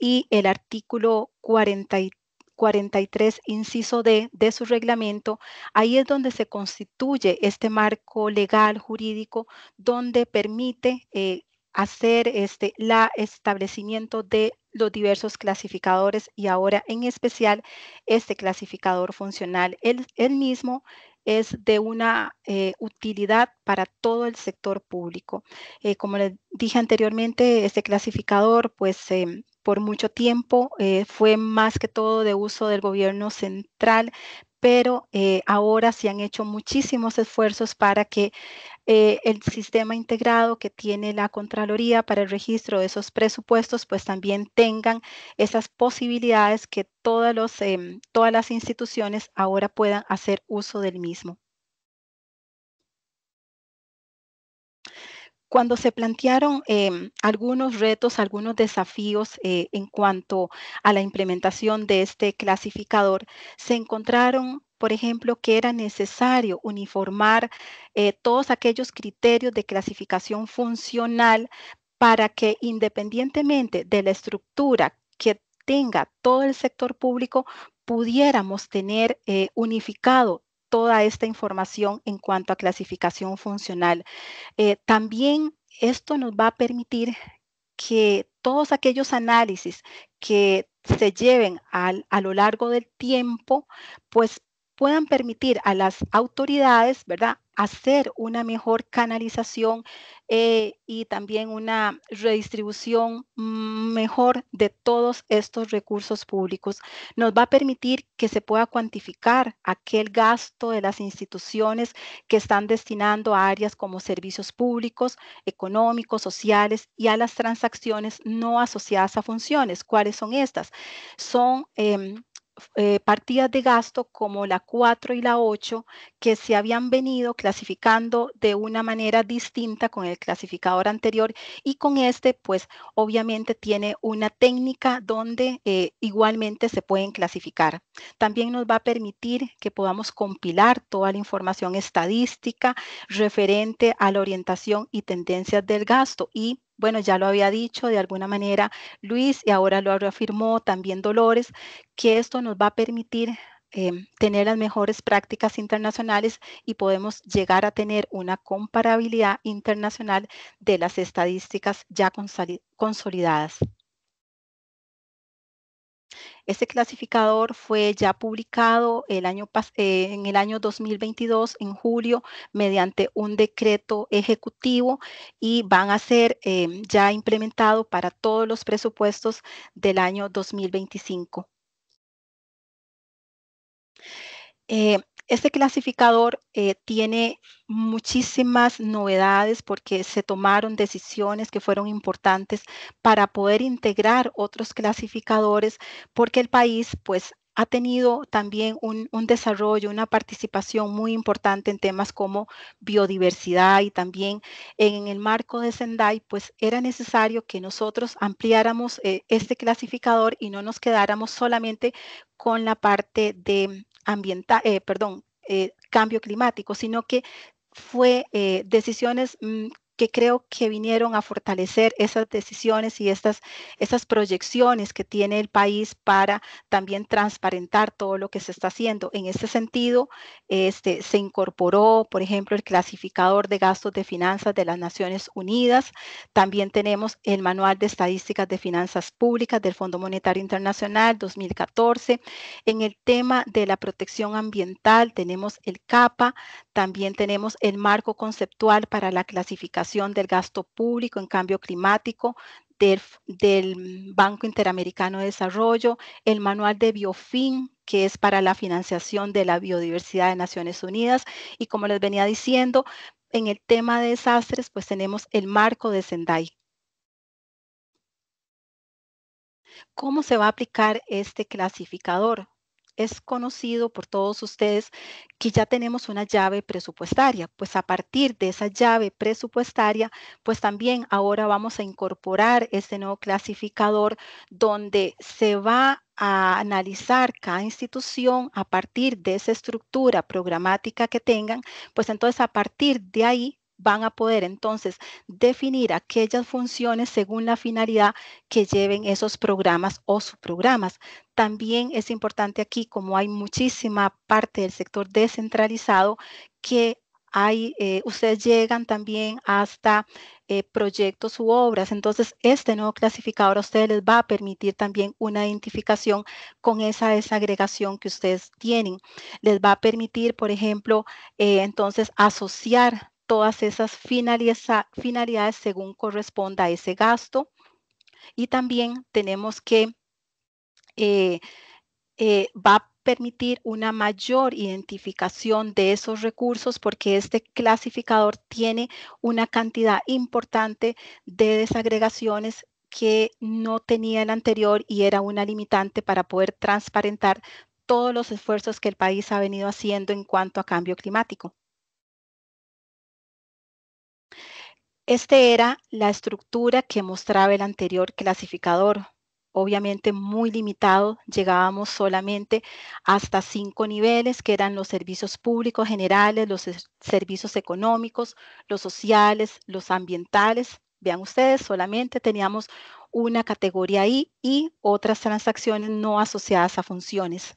y el artículo 43 inciso D de su reglamento, ahí es donde se constituye este marco legal, jurídico, donde permite eh, hacer este la establecimiento de los diversos clasificadores y ahora en especial este clasificador funcional. El, mismo es de una eh, utilidad para todo el sector público. Eh, como les dije anteriormente, este clasificador pues em, por mucho tiempo eh, fue más que todo de uso del gobierno central, pero ahora se han hecho muchísimos esfuerzos para que eh, el sistema integrado que tiene la Contraloría para el registro de esos presupuestos, pues también tengan esas posibilidades que todas, em, las instituciones ahora puedan hacer uso del mismo. cuando se plantearon em, algunos retos, algunos desafíos eh, en cuanto a la implementación de este clasificador, se encontraron por ejemplo, que era necesario uniformar eh, todos aquellos criterios de clasificación funcional para que independientemente de la estructura que tenga todo el sector público, pudiéramos tener eh, unificado toda esta información en cuanto a clasificación funcional. Eh, también esto nos va a permitir que todos aquellos análisis que se lleven a lo largo del tiempo, pues puedan permitir a las autoridades, ¿verdad?, hacer una mejor canalización eh, y también una redistribución mm, mejor de todos estos recursos públicos. Nos va a permitir que se pueda cuantificar aquel gasto de las instituciones que están destinando a áreas como servicios públicos, económicos, sociales y a las transacciones no asociadas a funciones. ¿Cuáles son estas? Son em, eh, partidas de gasto como la 4 y la 8 que se habían venido clasificando de una manera distinta con el clasificador anterior y con este pues obviamente tiene una técnica donde eh, igualmente se pueden clasificar. También nos va a permitir que podamos compilar toda la información estadística referente a la orientación y tendencias del gasto y bueno, ya lo había dicho de alguna manera Luis y ahora lo reafirmó también Dolores, que esto nos va a permitir em, tener las mejores prácticas internacionales y podemos llegar a tener una comparabilidad internacional de las estadísticas ya consolidadas. Este clasificador fue ya publicado eh, en el año 2022, en julio, mediante un decreto ejecutivo y van a ser em, ya implementado para todos los presupuestos del año 2025. Este clasificador eh, tiene muchísimas novedades porque se tomaron decisiones que fueron importantes para poder integrar otros clasificadores porque el país pues ha tenido también un, desarrollo, una participación muy importante en temas como biodiversidad y también en el marco de Sendai, pues era necesario que nosotros ampliáramos eh, este clasificador y no nos quedáramos solamente con la parte de ambiental, eh, perdón, eh, cambio climático, sino que fue eh, decisiones mm, que creo que vinieron a fortalecer esas decisiones y estas, esas proyecciones que tiene el país para también transparentar todo lo que se está haciendo. En este sentido, este, se incorporó, por ejemplo, el clasificador de gastos de finanzas de las Naciones Unidas. También tenemos el Manual de Estadísticas de Finanzas Públicas del Fondo Monetario Internacional 2014. En el tema de la protección ambiental tenemos el CAPA, también tenemos el marco conceptual para la clasificación del gasto público en cambio climático, del, del, Banco Interamericano de Desarrollo, el manual de Biofin, que es para la financiación de la biodiversidad de Naciones Unidas. Y como les venía diciendo, en el tema de desastres, pues tenemos el marco de Sendai. ¿Cómo se va a aplicar este clasificador? es conocido por todos ustedes que ya tenemos una llave presupuestaria, pues a partir de esa llave presupuestaria, pues también ahora vamos a incorporar este nuevo clasificador donde se va a analizar cada institución a partir de esa estructura programática que tengan, pues entonces a partir de ahí van a poder entonces definir aquellas funciones según la finalidad que lleven esos programas o subprogramas. También es importante aquí, como hay muchísima parte del sector descentralizado, que hay, eh, ustedes llegan también hasta eh, proyectos u obras. Entonces, este nuevo clasificador a ustedes les va a permitir también una identificación con esa desagregación que ustedes tienen. Les va a permitir, por ejemplo, eh, entonces asociar todas esas finalidades según corresponda a ese gasto. Y también tenemos que eh, eh, va a permitir una mayor identificación de esos recursos porque este clasificador tiene una cantidad importante de desagregaciones que no tenía el anterior y era una limitante para poder transparentar todos los esfuerzos que el país ha venido haciendo en cuanto a cambio climático. Esta era la estructura que mostraba el anterior clasificador. Obviamente muy limitado, llegábamos solamente hasta cinco niveles, que eran los servicios públicos generales, los servicios económicos, los sociales, los ambientales. Vean ustedes, solamente teníamos una categoría ahí y otras transacciones no asociadas a funciones.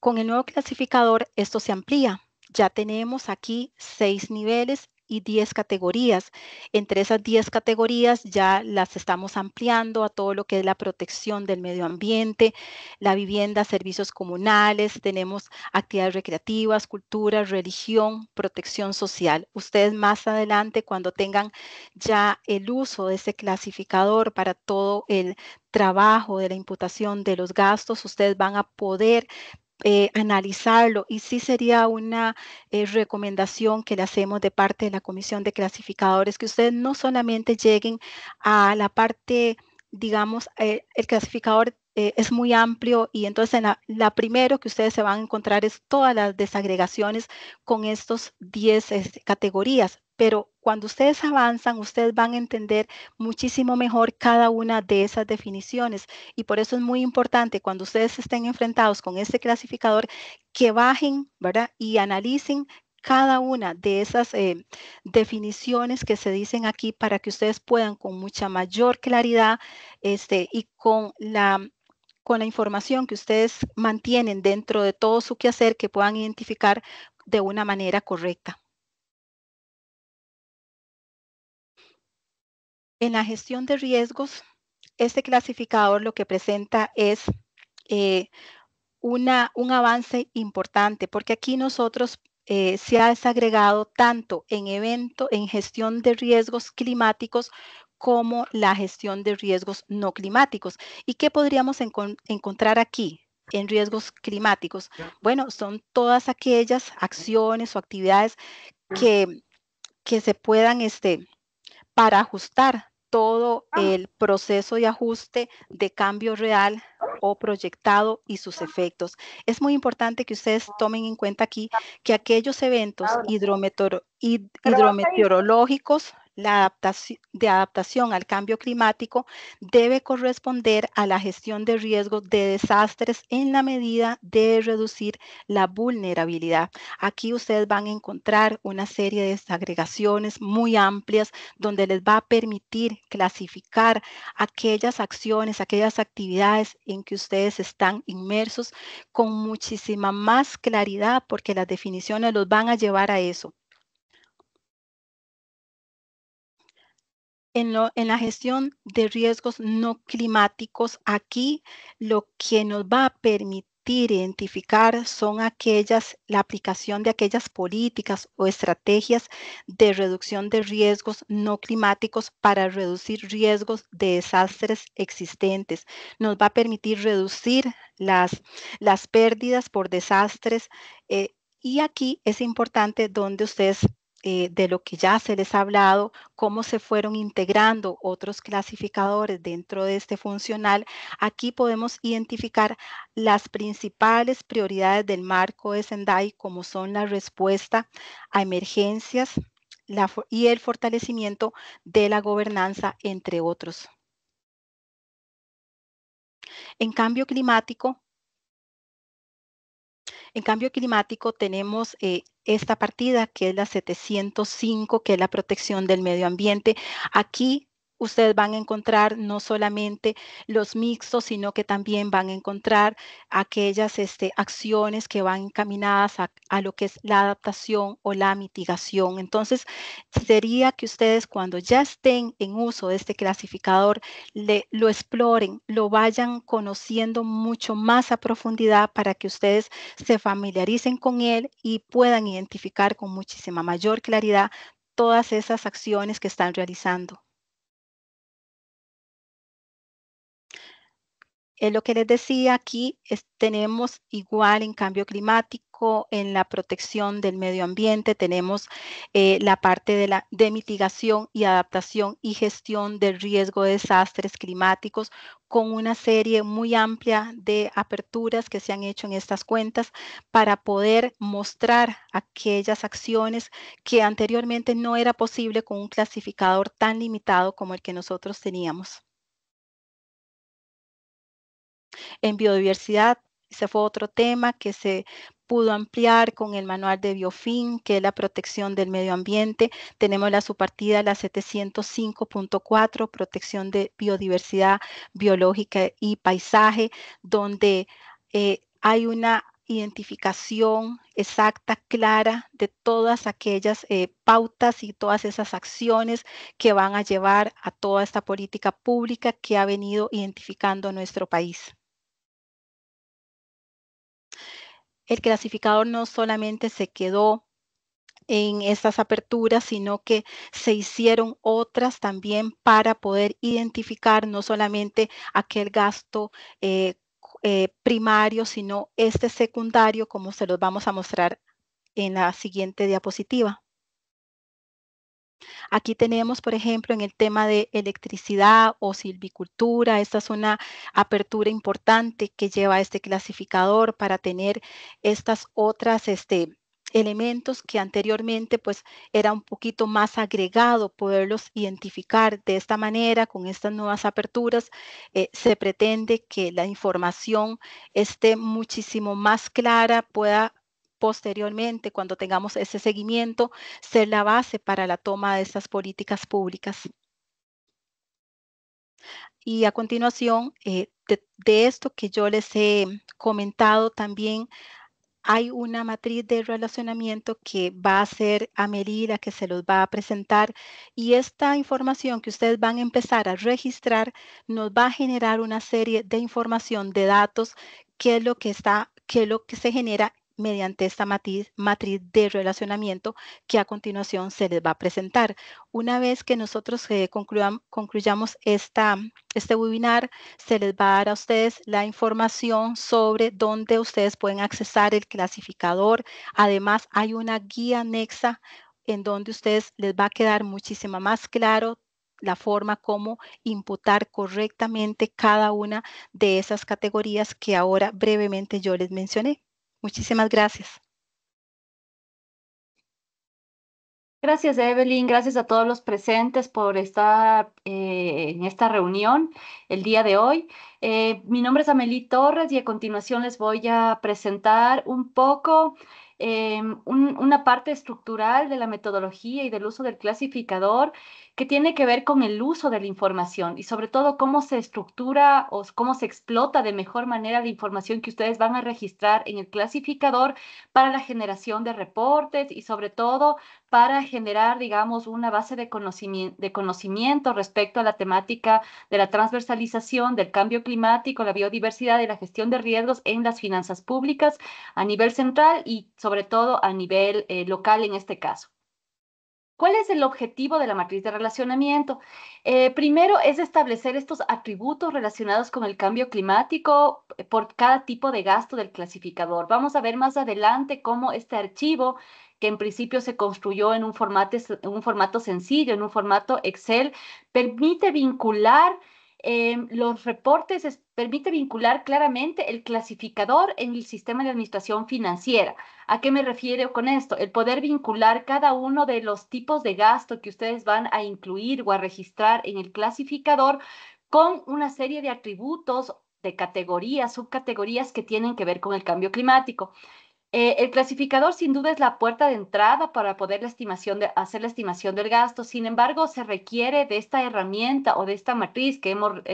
Con el nuevo clasificador, esto se amplía. Ya tenemos aquí seis niveles y 10 categorías. Entre esas 10 categorías ya las estamos ampliando a todo lo que es la protección del medio ambiente, la vivienda, servicios comunales, tenemos actividades recreativas, cultura, religión, protección social. Ustedes más adelante, cuando tengan ya el uso de ese clasificador para todo el trabajo de la imputación de los gastos, ustedes van a poder eh, analizarlo y sí sería una eh, recomendación que le hacemos de parte de la Comisión de Clasificadores, que ustedes no solamente lleguen a la parte, digamos, eh, el clasificador es muy amplio y entonces la, la, primero que ustedes se van a encontrar es todas las desagregaciones con estos 10 este, categorías, pero cuando ustedes avanzan, ustedes van a entender muchísimo mejor cada una de esas definiciones. Y por eso es muy importante cuando ustedes estén enfrentados con este clasificador que bajen, ¿verdad? Y analicen cada una de esas eh, definiciones que se dicen aquí para que ustedes puedan con mucha mayor claridad este, y con la con la información que ustedes mantienen dentro de todo su quehacer que puedan identificar de una manera correcta. En la gestión de riesgos, este clasificador lo que presenta es eh, un avance importante, porque aquí nosotros eh, se ha desagregado tanto en evento, en gestión de riesgos climáticos como la gestión de riesgos no climáticos. ¿Y qué podríamos encontrar aquí? en riesgos climáticos. Bueno, son todas aquellas acciones o actividades que, que se puedan este, para ajustar todo ah. el proceso de ajuste de cambio real o proyectado y sus efectos. Es muy importante que ustedes tomen en cuenta aquí que aquellos eventos hidrometeorológicos la adaptación, de adaptación al cambio climático debe corresponder a la gestión de riesgos de desastres en la medida de reducir la vulnerabilidad. Aquí ustedes van a encontrar una serie de desagregaciones muy amplias donde les va a permitir clasificar aquellas acciones, aquellas actividades en que ustedes están inmersos con muchísima más claridad porque las definiciones los van a llevar a eso en, la gestión de riesgos no climáticos, aquí lo que nos va a permitir identificar son aquellas, la aplicación de aquellas políticas o estrategias de reducción de riesgos no climáticos para reducir riesgos de desastres existentes. Nos va a permitir reducir las, las pérdidas por desastres. Eh, y aquí es importante donde ustedes eh, de lo que ya se les ha hablado, cómo se fueron integrando otros clasificadores dentro de este funcional, aquí podemos identificar las principales prioridades del marco de Sendai, como son la respuesta a emergencias y el fortalecimiento de la gobernanza, entre otros. En cambio climático, en cambio climático tenemos eh, esta partida que es la 705, que es la protección del medio ambiente. Aquí ustedes van a encontrar no solamente los mixtos, sino que también van a encontrar aquellas este, acciones que van encaminadas a, lo que es la adaptación o la mitigación. Entonces, sería que ustedes cuando ya estén en uso de este clasificador, lo exploren, lo vayan conociendo mucho más a profundidad para que ustedes se familiaricen con él y puedan identificar con muchísima mayor claridad todas esas acciones que están realizando. lo que les decía aquí es, tenemos igual en cambio climático, en la protección del medio ambiente, tenemos eh, la parte de, la, de mitigación y adaptación y gestión del riesgo de desastres climáticos con una serie muy amplia de aperturas que se han hecho en estas cuentas para poder mostrar aquellas acciones que anteriormente no era posible con un clasificador tan limitado como el que nosotros teníamos. En biodiversidad, ese fue otro tema que se pudo ampliar con el manual de Biofin, que es la protección del medio ambiente. Tenemos la subpartida, la 705.4, protección de biodiversidad biológica y paisaje, donde eh, hay una identificación exacta, clara de todas aquellas eh, pautas y todas esas acciones que van a llevar a toda esta política pública que ha venido identificando nuestro país. El clasificador no solamente se quedó en estas aperturas, sino que se hicieron otras también para poder identificar no solamente aquel gasto eh, eh, primario, sino este secundario, como se los vamos a mostrar en la siguiente diapositiva. Aquí tenemos, por ejemplo, en el tema de electricidad o silvicultura, esta es una apertura importante que lleva este clasificador para tener estas otras este, elementos que anteriormente pues era un poquito más agregado poderlos identificar de esta manera con estas nuevas aperturas eh, se pretende que la información esté muchísimo más clara pueda posteriormente, cuando tengamos ese seguimiento, ser la base para la toma de estas políticas públicas. Y a continuación, eh, de, esto que yo les he comentado también, hay una matriz de relacionamiento que va a ser a medida que se los va a presentar y esta información que ustedes van a empezar a registrar nos va a generar una serie de información de datos es lo que está que es lo que se genera mediante esta matriz, de relacionamiento que a continuación se les va a presentar. Una vez que nosotros eh, concluyamos esta, este webinar, se les va a dar a ustedes la información sobre dónde ustedes pueden accesar el clasificador. Además, hay una guía anexa en donde ustedes les va a quedar muchísimo más claro la forma como imputar correctamente cada una de esas categorías que ahora brevemente yo les mencioné. Muchísimas gracias. Gracias, Evelyn. Gracias a todos los presentes por estar eh, en esta reunión el día de hoy. Eh, mi nombre es Amelie Torres y a continuación les voy a presentar un poco eh, una parte estructural de la metodología y del uso del clasificador que tiene que ver con el uso de la información y sobre todo cómo se estructura o cómo se explota de mejor manera la información que ustedes van a registrar en el clasificador para la generación de reportes y sobre todo para generar, digamos, una base de conocimiento, respecto a la temática de la transversalización del cambio climático, la biodiversidad y la gestión de riesgos en las finanzas públicas a nivel central y sobre todo a nivel eh, local en este caso. ¿Cuál es el objetivo de la matriz de relacionamiento? Eh, primero es establecer estos atributos relacionados con el cambio climático eh, por cada tipo de gasto del clasificador. Vamos a ver más adelante cómo este archivo, que en principio se construyó en un formato sencillo, en un formato Excel, permite vincular Em, los reportes permite vincular claramente el clasificador en el sistema de administración financiera. ¿A qué me refiero con esto? El poder vincular cada uno de los tipos de gasto que ustedes van a incluir o a registrar en el clasificador con una serie de atributos de categorías, subcategorías que tienen que ver con el cambio climático. Eh, el clasificador sin duda es la puerta de entrada para poder hacer la estimación del gasto, sin embargo se requiere de esta herramienta o de esta matriz que hemos,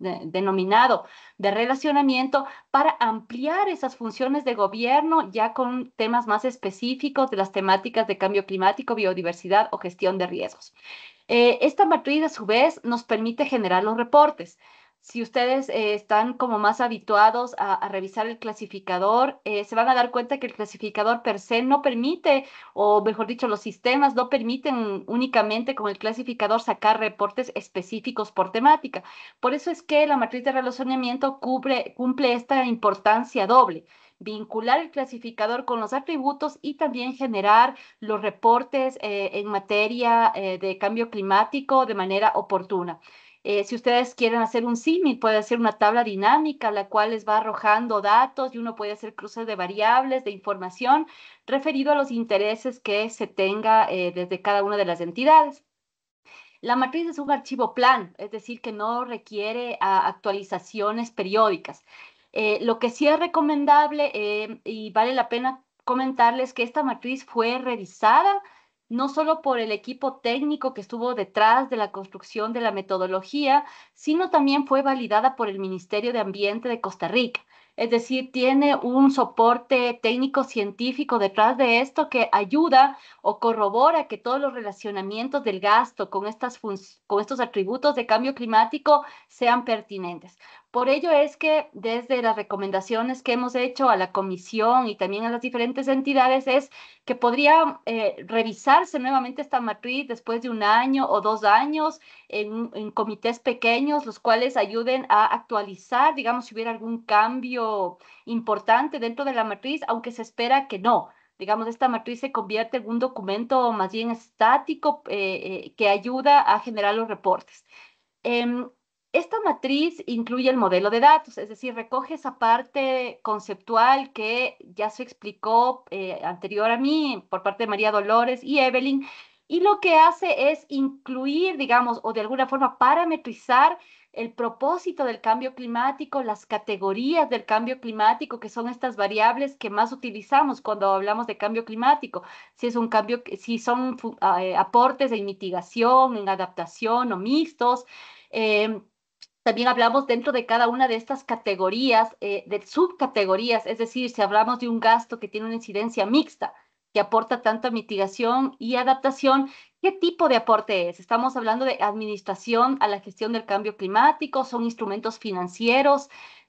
denominado de relacionamiento para ampliar esas funciones de gobierno ya con temas más específicos de las temáticas de cambio climático, biodiversidad o gestión de riesgos. Eh, esta matriz a su vez nos permite generar los reportes si ustedes eh, están como más habituados a, revisar el clasificador, eh, se van a dar cuenta que el clasificador per se no permite, o mejor dicho, los sistemas no permiten únicamente con el clasificador sacar reportes específicos por temática. Por eso es que la matriz de relacionamiento cumple esta importancia doble vincular el clasificador con los atributos y también generar los reportes eh, en materia de cambio climático de manera oportuna. Eh, si ustedes quieren hacer un símil, puede hacer una tabla dinámica, la cual les va arrojando datos y uno puede hacer cruces de variables, de información, referido a los intereses que se tenga eh, desde cada una de las entidades. La matriz es un archivo plan, es decir, que no requiere ah, actualizaciones periódicas. Eh, lo que sí es recomendable y vale la pena comentarles que esta matriz fue revisada no solo por el equipo técnico que estuvo detrás de la construcción de la metodología, sino también fue validada por el Ministerio de Ambiente de Costa Rica. Es decir, tiene un soporte técnico científico detrás de esto que ayuda o corrobora que todos los relacionamientos del gasto con, estas con estos atributos de cambio climático sean pertinentes. Por ello es que desde las recomendaciones que hemos hecho a la comisión y también a las diferentes entidades es que podría eh, revisarse nuevamente esta matriz después de un año o dos años en, comités pequeños, los cuales ayuden a actualizar, digamos, si hubiera algún cambio importante dentro de la matriz, aunque se espera que no. Digamos, esta matriz se convierte en un documento más bien estático eh, eh, que ayuda a generar los reportes. Em, esta matriz incluye el modelo de datos, es decir, recoge esa parte conceptual que ya se explicó eh, anterior a mí por parte de María Dolores y Evelyn, y lo que hace es incluir, digamos, o de alguna forma parametrizar el propósito del cambio climático, las categorías del cambio climático, que son estas variables que más utilizamos cuando hablamos de cambio climático, si es un cambio, si son eh, aportes de mitigación, en adaptación o mixtos. Eh, también hablamos dentro de cada una de estas categorías, eh, de subcategorías, es decir, si hablamos de un gasto que tiene una incidencia mixta, que aporta tanto a mitigación y adaptación, ¿qué tipo de aporte es? Estamos hablando de administración a la gestión del cambio climático, son instrumentos financieros,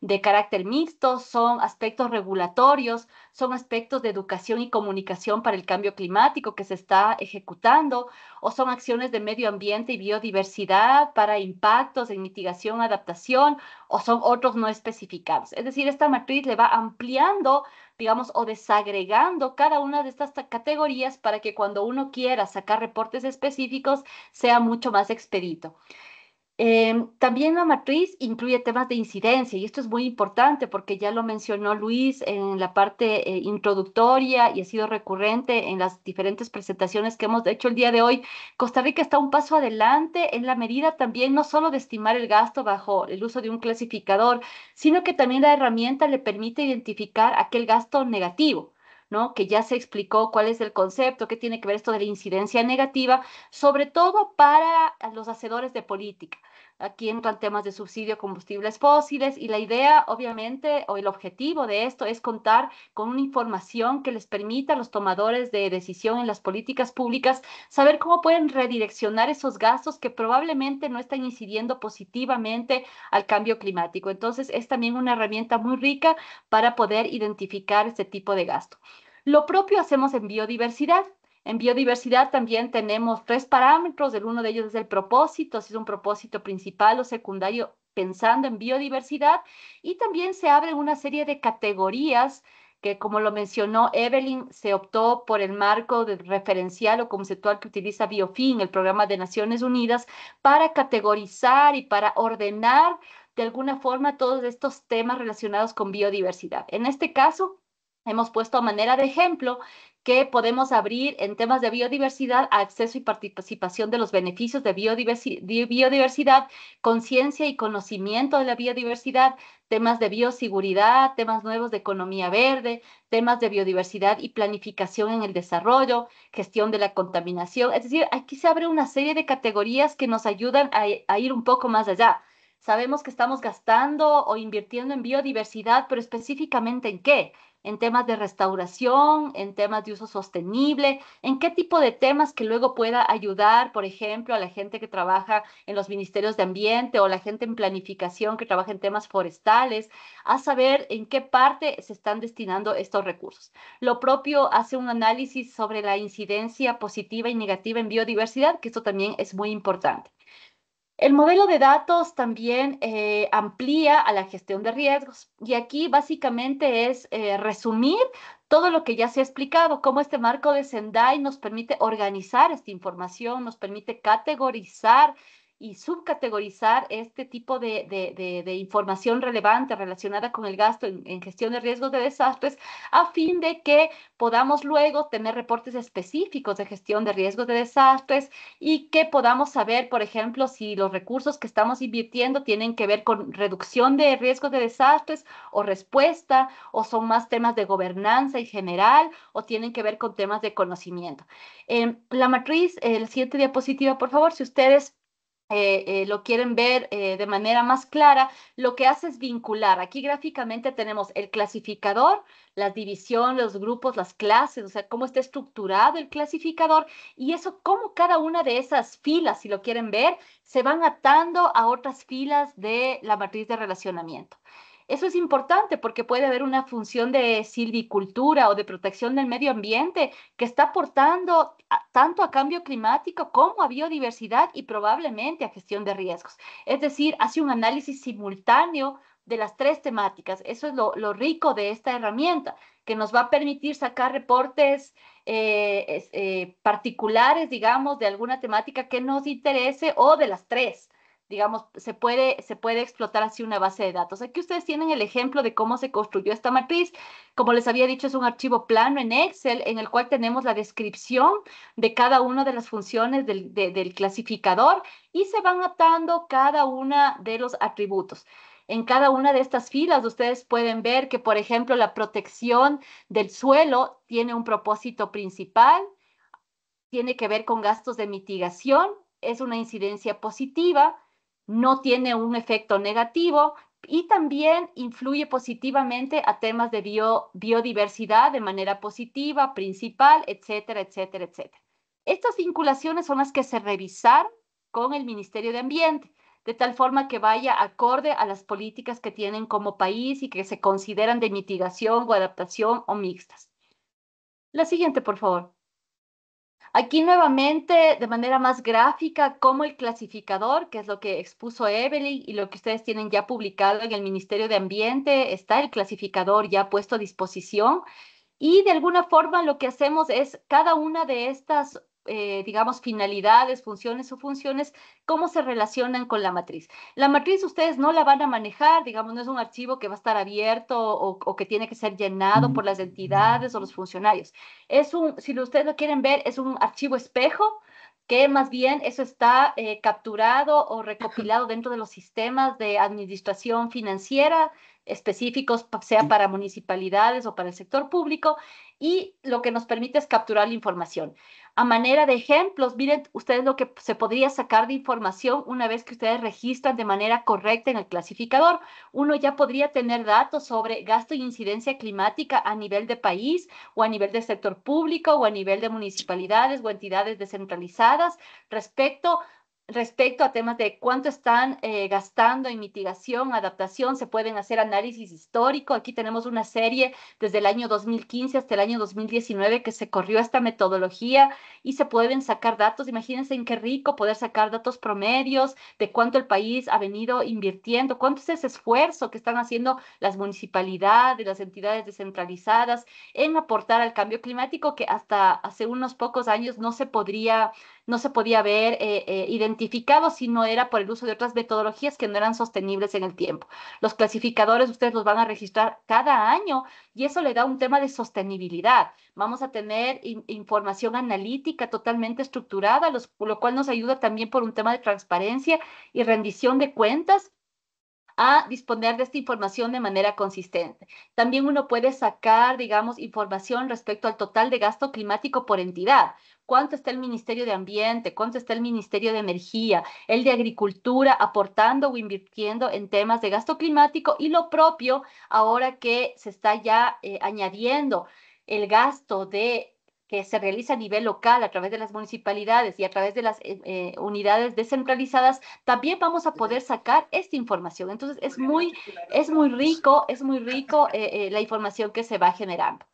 de carácter mixto, son aspectos regulatorios, son aspectos de educación y comunicación para el cambio climático que se está ejecutando, o son acciones de medio ambiente y biodiversidad para impactos en mitigación, adaptación, o son otros no especificados. Es decir, esta matriz le va ampliando, digamos, o desagregando cada una de estas categorías para que cuando uno quiera sacar reportes específicos sea mucho más expedito. Em, también la matriz incluye temas de incidencia y esto es muy importante porque ya lo mencionó Luis en la parte eh, introductoria y ha sido recurrente en las diferentes presentaciones que hemos hecho el día de hoy. Costa Rica está un paso adelante en la medida también no solo de estimar el gasto bajo el uso de un clasificador, sino que también la herramienta le permite identificar aquel gasto negativo que ya se explicó cuál es el concepto, qué tiene que ver esto de la incidencia negativa, sobre todo para los hacedores de política, Aquí entran temas de subsidio a combustibles fósiles y la idea, obviamente, o el objetivo de esto es contar con una información que les permita a los tomadores de decisión en las políticas públicas saber cómo pueden redireccionar esos gastos que probablemente no están incidiendo positivamente al cambio climático. Entonces, es también una herramienta muy rica para poder identificar este tipo de gasto. Lo propio hacemos en biodiversidad. En biodiversidad también tenemos tres parámetros, el uno de ellos es el propósito, si es un propósito principal o secundario, pensando en biodiversidad, y también se abre una serie de categorías que como lo mencionó Evelyn, se optó por el marco referencial o conceptual que utiliza Biofin, el programa de Naciones Unidas, para categorizar y para ordenar de alguna forma todos estos temas relacionados con biodiversidad. En este caso, hemos puesto a manera de ejemplo que podemos abrir en temas de biodiversidad, acceso y participación de los beneficios de biodiversidad, conciencia y conocimiento de la biodiversidad, temas de bioseguridad, temas nuevos de economía verde, temas de biodiversidad y planificación en el desarrollo, gestión de la contaminación. Es decir, aquí se abre una serie de categorías que nos ayudan a, a ir un poco más allá. Sabemos que estamos gastando o invirtiendo en biodiversidad, pero específicamente en qué? en temas de restauración, en temas de uso sostenible, en qué tipo de temas que luego pueda ayudar, por ejemplo, a la gente que trabaja en los ministerios de ambiente o la gente en planificación que trabaja en temas forestales, a saber en qué parte se están destinando estos recursos. Lo propio hace un análisis sobre la incidencia positiva y negativa en biodiversidad, que esto también es muy importante. El modelo de datos también eh, amplía a la gestión de riesgos y aquí básicamente es eh, resumir todo lo que ya se ha explicado, cómo este marco de Sendai nos permite organizar esta información, nos permite categorizar y subcategorizar este tipo de, de, información relevante relacionada con el gasto en, gestión de riesgos de desastres a fin de que podamos luego tener reportes específicos de gestión de riesgos de desastres y que podamos saber, por ejemplo, si los recursos que estamos invirtiendo tienen que ver con reducción de riesgos de desastres o respuesta o son más temas de gobernanza en general o tienen que ver con temas de conocimiento. Em, la matriz, la siguiente diapositiva, por favor, si ustedes eh, eh, lo quieren ver eh, de manera más clara, lo que hace es vincular. Aquí gráficamente tenemos el clasificador, la división, los grupos, las clases, o sea, cómo está estructurado el clasificador y eso, cómo cada una de esas filas, si lo quieren ver, se van atando a otras filas de la matriz de relacionamiento. Eso es importante porque puede haber una función de silvicultura o de protección del medio ambiente que está aportando tanto a cambio climático como a biodiversidad y probablemente a gestión de riesgos. Es decir, hace un análisis simultáneo de las tres temáticas. Eso es lo, rico de esta herramienta, que nos va a permitir sacar reportes eh, eh, particulares, digamos, de alguna temática que nos interese o de las tres digamos, se puede, se puede explotar así una base de datos. Aquí ustedes tienen el ejemplo de cómo se construyó esta matriz. Como les había dicho, es un archivo plano en Excel en el cual tenemos la descripción de cada una de las funciones del, del clasificador y se van atando cada una de los atributos. En cada una de estas filas ustedes pueden ver que, por ejemplo, la protección del suelo tiene un propósito principal, tiene que ver con gastos de mitigación, es una incidencia positiva, no tiene un efecto negativo y también influye positivamente a temas de biodiversidad de manera positiva, principal, etcétera, etcétera, etcétera. Estas vinculaciones son las que se revisar con el Ministerio de Ambiente, de tal forma que vaya acorde a las políticas que tienen como país y que se consideran de mitigación o adaptación o mixtas. La siguiente, por favor. Aquí nuevamente, de manera más gráfica, como el clasificador, que es lo que expuso Evelyn y lo que ustedes tienen ya publicado en el Ministerio de Ambiente, está el clasificador ya puesto a disposición. Y de alguna forma lo que hacemos es cada una de estas eh, digamos, finalidades, funciones o funciones, cómo se relacionan con la matriz. La matriz ustedes no la van a manejar, digamos, no es un archivo que va a estar abierto o, que tiene que ser llenado por las entidades o los funcionarios. Es un, si ustedes lo quieren ver, es un archivo espejo que más bien eso está eh, capturado o recopilado dentro de los sistemas de administración financiera específicos, sea para municipalidades o para el sector público, y lo que nos permite es capturar la información a manera de ejemplos, miren ustedes lo que se podría sacar de información una vez que ustedes registran de manera correcta en el clasificador. Uno ya podría tener datos sobre gasto y incidencia climática a nivel de país o a nivel de sector público o a nivel de municipalidades o entidades descentralizadas respecto respecto a temas de cuánto están eh, gastando en mitigación, adaptación, se pueden hacer análisis histórico. Aquí tenemos una serie desde el año 2015 hasta el año 2019 que se corrió esta metodología y se pueden sacar datos. Imagínense en qué rico poder sacar datos promedios de cuánto el país ha venido invirtiendo, cuánto es ese esfuerzo que están haciendo las municipalidades, las entidades descentralizadas en aportar al cambio climático que hasta hace unos pocos años no se podría no se podía ver eh, eh, identificado si no era por el uso de otras metodologías que no eran sostenibles en el tiempo. Los clasificadores ustedes los van a registrar cada año y eso le da un tema de sostenibilidad. Vamos a tener información analítica totalmente estructurada, lo cual nos ayuda también por un tema de transparencia y rendición de cuentas a disponer de esta información de manera consistente. También uno puede sacar, digamos, información respecto al total de gasto climático por entidad. ¿Cuánto está el Ministerio de Ambiente? ¿Cuánto está el Ministerio de Energía? El de Agricultura aportando o invirtiendo en temas de gasto climático y lo propio ahora que se está ya eh, añadiendo el gasto de que se realiza a nivel local a través de las municipalidades y a través de las eh, eh, unidades descentralizadas, también vamos a poder sacar esta información. Entonces, es muy, es muy rico, es muy rico eh, la información que se va generando.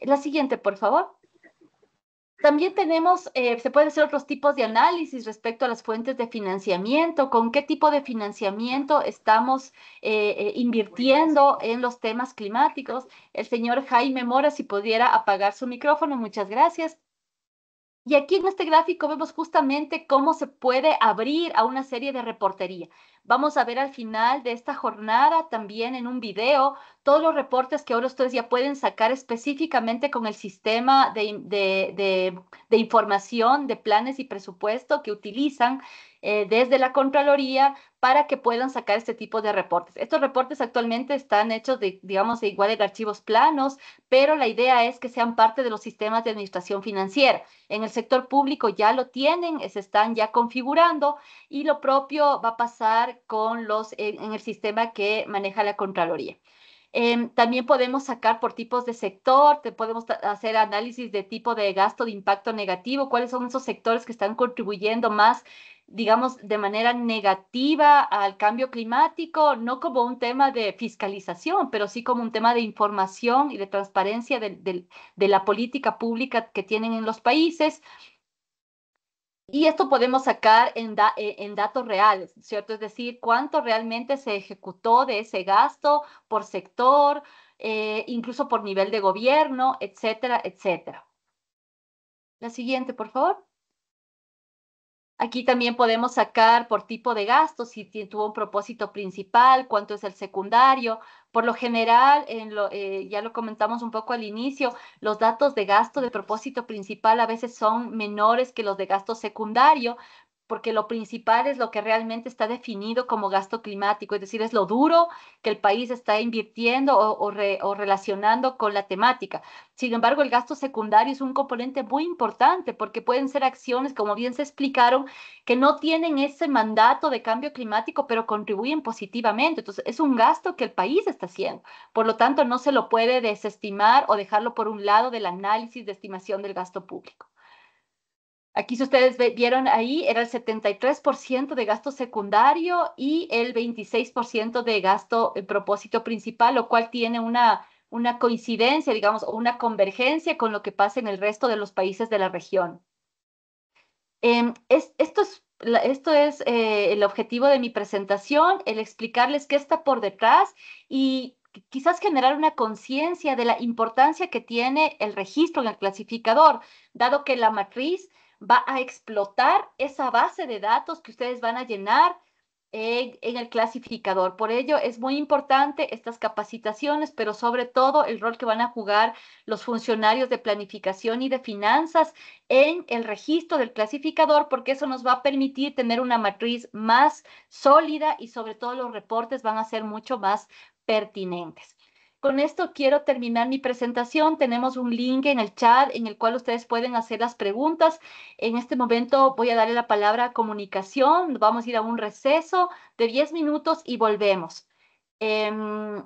La siguiente, por favor. También tenemos, eh, se pueden hacer otros tipos de análisis respecto a las fuentes de financiamiento, con qué tipo de financiamiento estamos eh, eh, invirtiendo en los temas climáticos. El señor Jaime Mora, si pudiera apagar su micrófono, muchas gracias. Y aquí en este gráfico vemos justamente cómo se puede abrir a una serie de reportería. Vamos a ver al final de esta jornada también en un video todos los reportes que ahora ustedes ya pueden sacar específicamente con el sistema de, información de planes y presupuesto que utilizan eh, desde la Contraloría para que puedan sacar este tipo de reportes. Estos reportes actualmente están hechos de, digamos, de igual de archivos planos, pero la idea es que sean parte de los sistemas de administración financiera. En el sector público ya lo tienen, se están ya configurando y lo propio va a pasar con los, en, el sistema que maneja la Contraloría. Em, también podemos sacar por tipos de sector, te podemos hacer análisis de tipo de gasto de impacto negativo, cuáles son esos sectores que están contribuyendo más digamos, de manera negativa al cambio climático, no como un tema de fiscalización, pero sí como un tema de información y de transparencia de, la política pública que tienen en los países. Y esto podemos sacar eh, en, datos reales, ¿cierto? Es decir, cuánto realmente se ejecutó de ese gasto por sector, eh, incluso por nivel de gobierno, etcétera, etcétera. La siguiente, por favor. Aquí también podemos sacar por tipo de gasto, si tuvo un propósito principal, cuánto es el secundario. Por lo general, en eh, ya lo comentamos un poco al inicio, los datos de gasto de propósito principal a veces son menores que los de gasto secundario, porque lo principal es lo que realmente está definido como gasto climático, es decir, es lo duro que el país está invirtiendo o, relacionando con la temática. Sin embargo, el gasto secundario es un componente muy importante porque pueden ser acciones, como bien se explicaron, que no tienen ese mandato de cambio climático, pero contribuyen positivamente. Entonces, es un gasto que el país está haciendo. Por lo tanto, no se lo puede desestimar o dejarlo por un lado del análisis de estimación del gasto público. Aquí si ustedes vieron ahí, era el 73% de gasto secundario y el 26% de gasto en eh, propósito principal, lo cual tiene una, una coincidencia, digamos, o una convergencia con lo que pasa en el resto de los países de la región. esto em, es, esto es eh, el objetivo de mi presentación, el explicarles qué está por detrás y quizás generar una conciencia de la importancia que tiene el registro en el clasificador, dado que la matriz va a explotar esa base de datos que ustedes van a llenar en, el clasificador. Por ello es muy importante estas capacitaciones, pero sobre todo el rol que van a jugar los funcionarios de planificación y de finanzas en el registro del clasificador, porque eso nos va a permitir tener una matriz más sólida y sobre todo los reportes van a ser mucho más pertinentes. Con esto quiero terminar mi presentación. Tenemos un link en el chat en el cual ustedes pueden hacer las preguntas. En este momento voy a darle la palabra a comunicación. Vamos a ir a un receso de 10 minutos y volvemos. Em,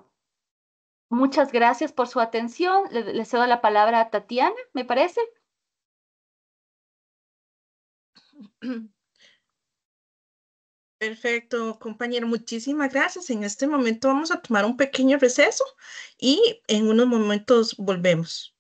muchas gracias por su atención. Le, le cedo la palabra a Tatiana, me parece. Perfecto, compañero. Muchísimas gracias. En este momento vamos a tomar un pequeño receso y en unos momentos volvemos.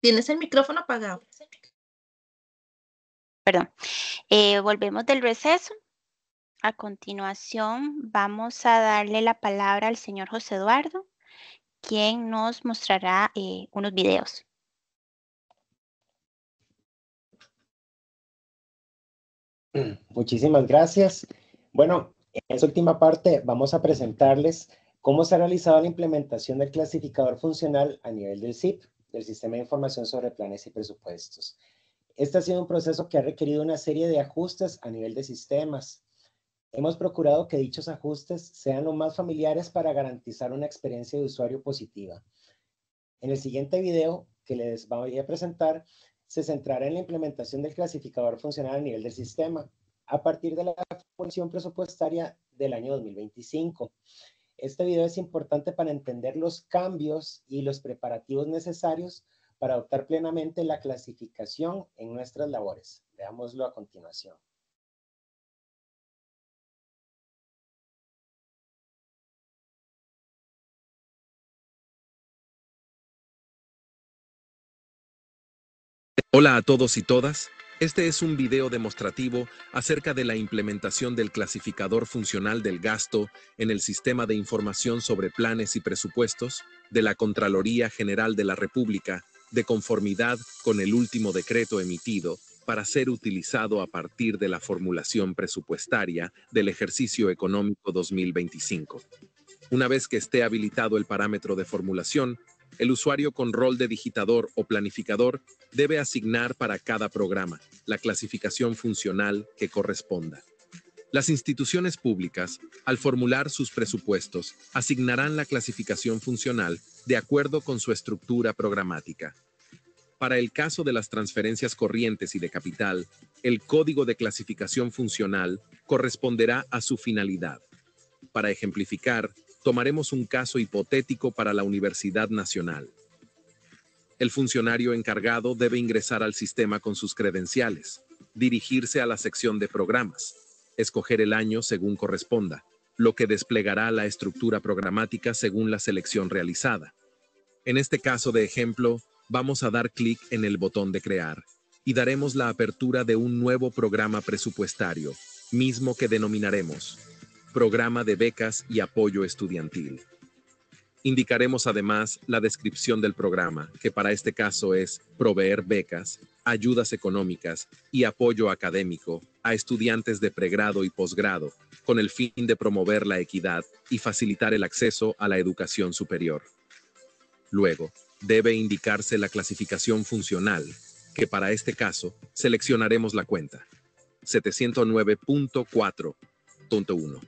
Tienes el micrófono apagado. Perdón. Eh, volvemos del receso. A continuación, vamos a darle la palabra al señor José Eduardo, quien nos mostrará eh, unos videos. Mm, muchísimas gracias. Bueno, en esta última parte vamos a presentarles cómo se ha realizado la implementación del clasificador funcional a nivel del SIP del Sistema de Información sobre Planes y Presupuestos. Este ha sido un proceso que ha requerido una serie de ajustes a nivel de sistemas. Hemos procurado que dichos ajustes sean lo más familiares para garantizar una experiencia de usuario positiva. En el siguiente video que les voy a presentar, se centrará en la implementación del clasificador funcional a nivel del sistema, a partir de la función presupuestaria del año 2025. Este video es importante para entender los cambios y los preparativos necesarios para adoptar plenamente la clasificación en nuestras labores. Veámoslo a continuación. Hola a todos y todas, este es un video demostrativo acerca de la implementación del clasificador funcional del gasto en el Sistema de Información sobre Planes y Presupuestos de la Contraloría General de la República, de conformidad con el último decreto emitido, para ser utilizado a partir de la formulación presupuestaria del ejercicio económico 2025. Una vez que esté habilitado el parámetro de formulación, el usuario con rol de digitador o planificador debe asignar para cada programa la clasificación funcional que corresponda. Las instituciones públicas, al formular sus presupuestos, asignarán la clasificación funcional de acuerdo con su estructura programática. Para el caso de las transferencias corrientes y de capital, el código de clasificación funcional corresponderá a su finalidad. Para ejemplificar, tomaremos un caso hipotético para la Universidad Nacional. El funcionario encargado debe ingresar al sistema con sus credenciales, dirigirse a la sección de programas, escoger el año según corresponda, lo que desplegará la estructura programática según la selección realizada. En este caso de ejemplo, vamos a dar clic en el botón de crear y daremos la apertura de un nuevo programa presupuestario, mismo que denominaremos Programa de Becas y Apoyo Estudiantil. Indicaremos además la descripción del programa, que para este caso es proveer becas, ayudas económicas y apoyo académico a estudiantes de pregrado y posgrado, con el fin de promover la equidad y facilitar el acceso a la educación superior. Luego, debe indicarse la clasificación funcional, que para este caso seleccionaremos la cuenta 709.4.1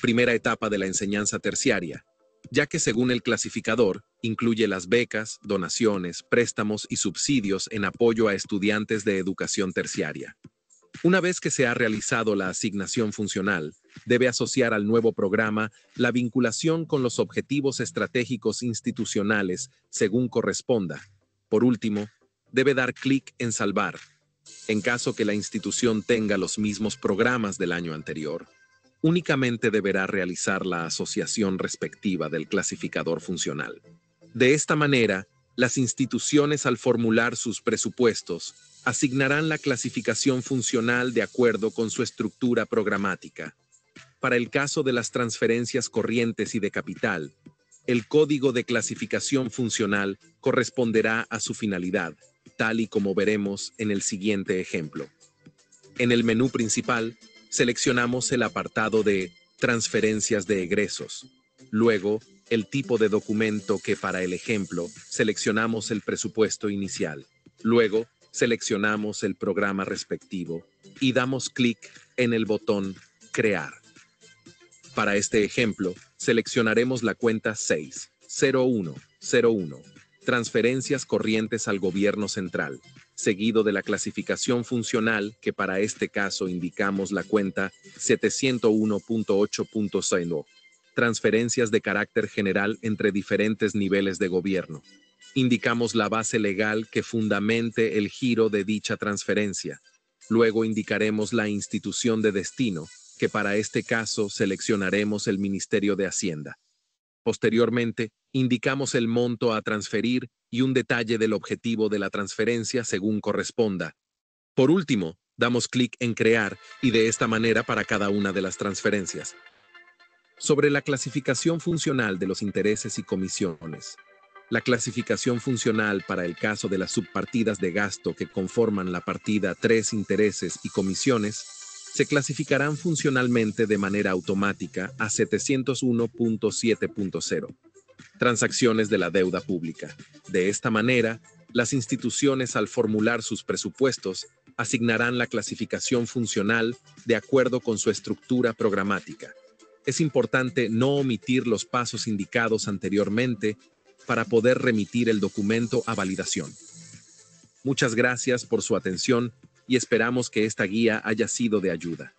primera etapa de la enseñanza terciaria, ya que según el clasificador, incluye las becas, donaciones, préstamos y subsidios en apoyo a estudiantes de educación terciaria. Una vez que se ha realizado la asignación funcional, debe asociar al nuevo programa la vinculación con los objetivos estratégicos institucionales según corresponda. Por último, debe dar clic en Salvar, en caso que la institución tenga los mismos programas del año anterior únicamente deberá realizar la asociación respectiva del clasificador funcional. De esta manera, las instituciones al formular sus presupuestos asignarán la clasificación funcional de acuerdo con su estructura programática. Para el caso de las transferencias corrientes y de capital, el código de clasificación funcional corresponderá a su finalidad, tal y como veremos en el siguiente ejemplo. En el menú principal, Seleccionamos el apartado de Transferencias de egresos. Luego, el tipo de documento que para el ejemplo seleccionamos el presupuesto inicial. Luego, seleccionamos el programa respectivo y damos clic en el botón Crear. Para este ejemplo, seleccionaremos la cuenta 60101 Transferencias corrientes al Gobierno Central, seguido de la clasificación funcional, que para este caso indicamos la cuenta 701.8.0. Transferencias de carácter general entre diferentes niveles de gobierno. Indicamos la base legal que fundamente el giro de dicha transferencia. Luego indicaremos la institución de destino, que para este caso seleccionaremos el Ministerio de Hacienda. Posteriormente, indicamos el monto a transferir y un detalle del objetivo de la transferencia según corresponda. Por último, damos clic en Crear y de esta manera para cada una de las transferencias. Sobre la clasificación funcional de los intereses y comisiones. La clasificación funcional para el caso de las subpartidas de gasto que conforman la partida 3 intereses y comisiones se clasificarán funcionalmente de manera automática a 701.7.0, transacciones de la deuda pública. De esta manera, las instituciones al formular sus presupuestos asignarán la clasificación funcional de acuerdo con su estructura programática. Es importante no omitir los pasos indicados anteriormente para poder remitir el documento a validación. Muchas gracias por su atención y esperamos que esta guía haya sido de ayuda.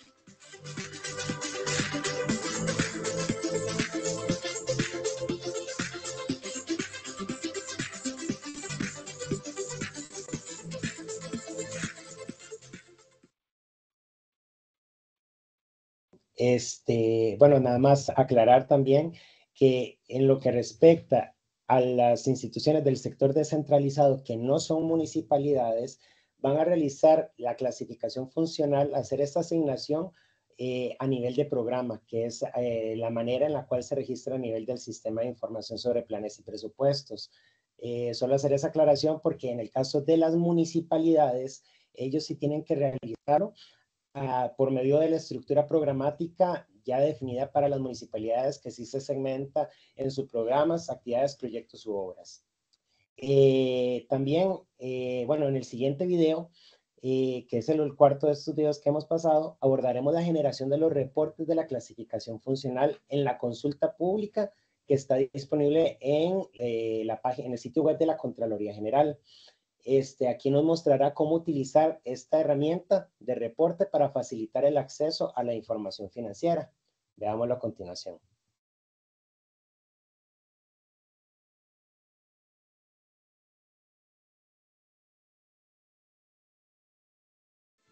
Este, bueno, nada más aclarar también que en lo que respecta a las instituciones del sector descentralizado que no son municipalidades, van a realizar la clasificación funcional, hacer esta asignación eh, a nivel de programa, que es eh, la manera en la cual se registra a nivel del sistema de información sobre planes y presupuestos. Eh, solo hacer esa aclaración porque en el caso de las municipalidades, ellos sí tienen que realizarlo ah, por medio de la estructura programática ya definida para las municipalidades que sí se segmenta en sus programas, actividades, proyectos u obras. Eh, también, eh, bueno, en el siguiente video, eh, que es el, cuarto de estos videos que hemos pasado, abordaremos la generación de los reportes de la clasificación funcional en la consulta pública que está disponible en, la página, en el sitio web de la Contraloría General. Este, aquí nos mostrará cómo utilizar esta herramienta de reporte para facilitar el acceso a la información financiera. Veámoslo a continuación.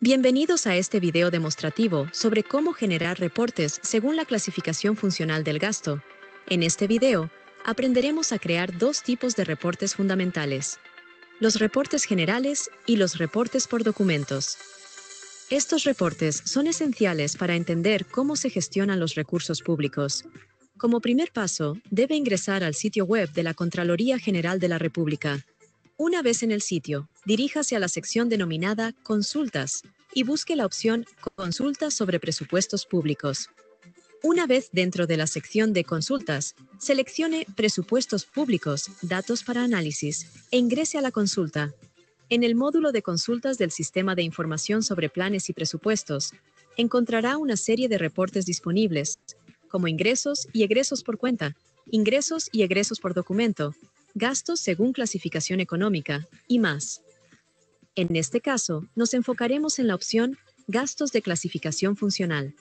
Bienvenidos a este video demostrativo sobre cómo generar reportes según la clasificación funcional del gasto. En este video, aprenderemos a crear dos tipos de reportes fundamentales, los reportes generales y los reportes por documentos. Estos reportes son esenciales para entender cómo se gestionan los recursos públicos. Como primer paso, debe ingresar al sitio web de la Contraloría General de la República una vez en el sitio, diríjase a la sección denominada Consultas y busque la opción Consultas sobre presupuestos públicos. Una vez dentro de la sección de consultas, seleccione Presupuestos públicos, Datos para análisis e ingrese a la consulta. En el módulo de consultas del Sistema de Información sobre Planes y Presupuestos, encontrará una serie de reportes disponibles, como ingresos y egresos por cuenta, ingresos y egresos por documento, gastos según clasificación económica, y más. En este caso, nos enfocaremos en la opción Gastos de clasificación funcional.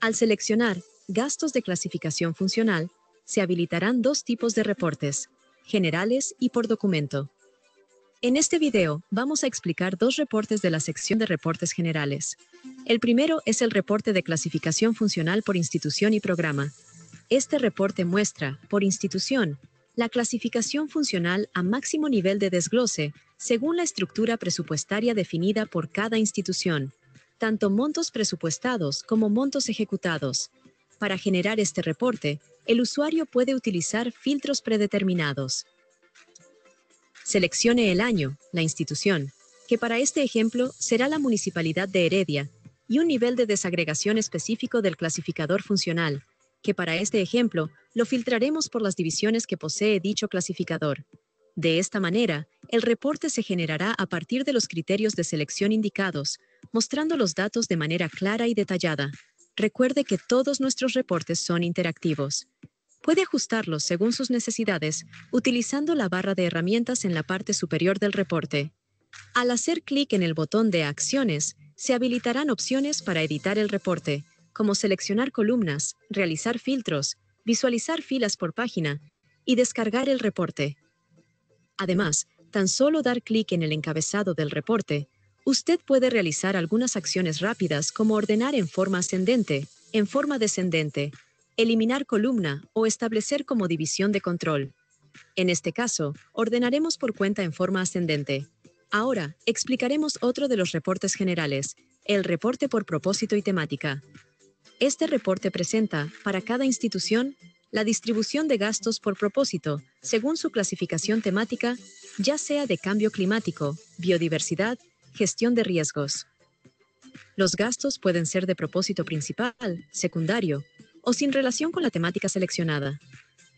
Al seleccionar Gastos de clasificación funcional, se habilitarán dos tipos de reportes, generales y por documento. En este video, vamos a explicar dos reportes de la sección de reportes generales. El primero es el reporte de clasificación funcional por institución y programa. Este reporte muestra, por institución, la clasificación funcional a máximo nivel de desglose según la estructura presupuestaria definida por cada institución, tanto montos presupuestados como montos ejecutados. Para generar este reporte, el usuario puede utilizar filtros predeterminados. Seleccione el año, la institución, que para este ejemplo será la Municipalidad de Heredia, y un nivel de desagregación específico del clasificador funcional, que para este ejemplo lo filtraremos por las divisiones que posee dicho clasificador. De esta manera, el reporte se generará a partir de los criterios de selección indicados, mostrando los datos de manera clara y detallada. Recuerde que todos nuestros reportes son interactivos. Puede ajustarlos según sus necesidades utilizando la barra de herramientas en la parte superior del reporte. Al hacer clic en el botón de Acciones, se habilitarán opciones para editar el reporte, como seleccionar columnas, realizar filtros, visualizar filas por página y descargar el reporte. Además, tan solo dar clic en el encabezado del reporte, usted puede realizar algunas acciones rápidas como ordenar en forma ascendente, en forma descendente, eliminar columna o establecer como división de control. En este caso, ordenaremos por cuenta en forma ascendente. Ahora, explicaremos otro de los reportes generales, el reporte por propósito y temática. Este reporte presenta, para cada institución, la distribución de gastos por propósito, según su clasificación temática, ya sea de cambio climático, biodiversidad, gestión de riesgos. Los gastos pueden ser de propósito principal, secundario o sin relación con la temática seleccionada.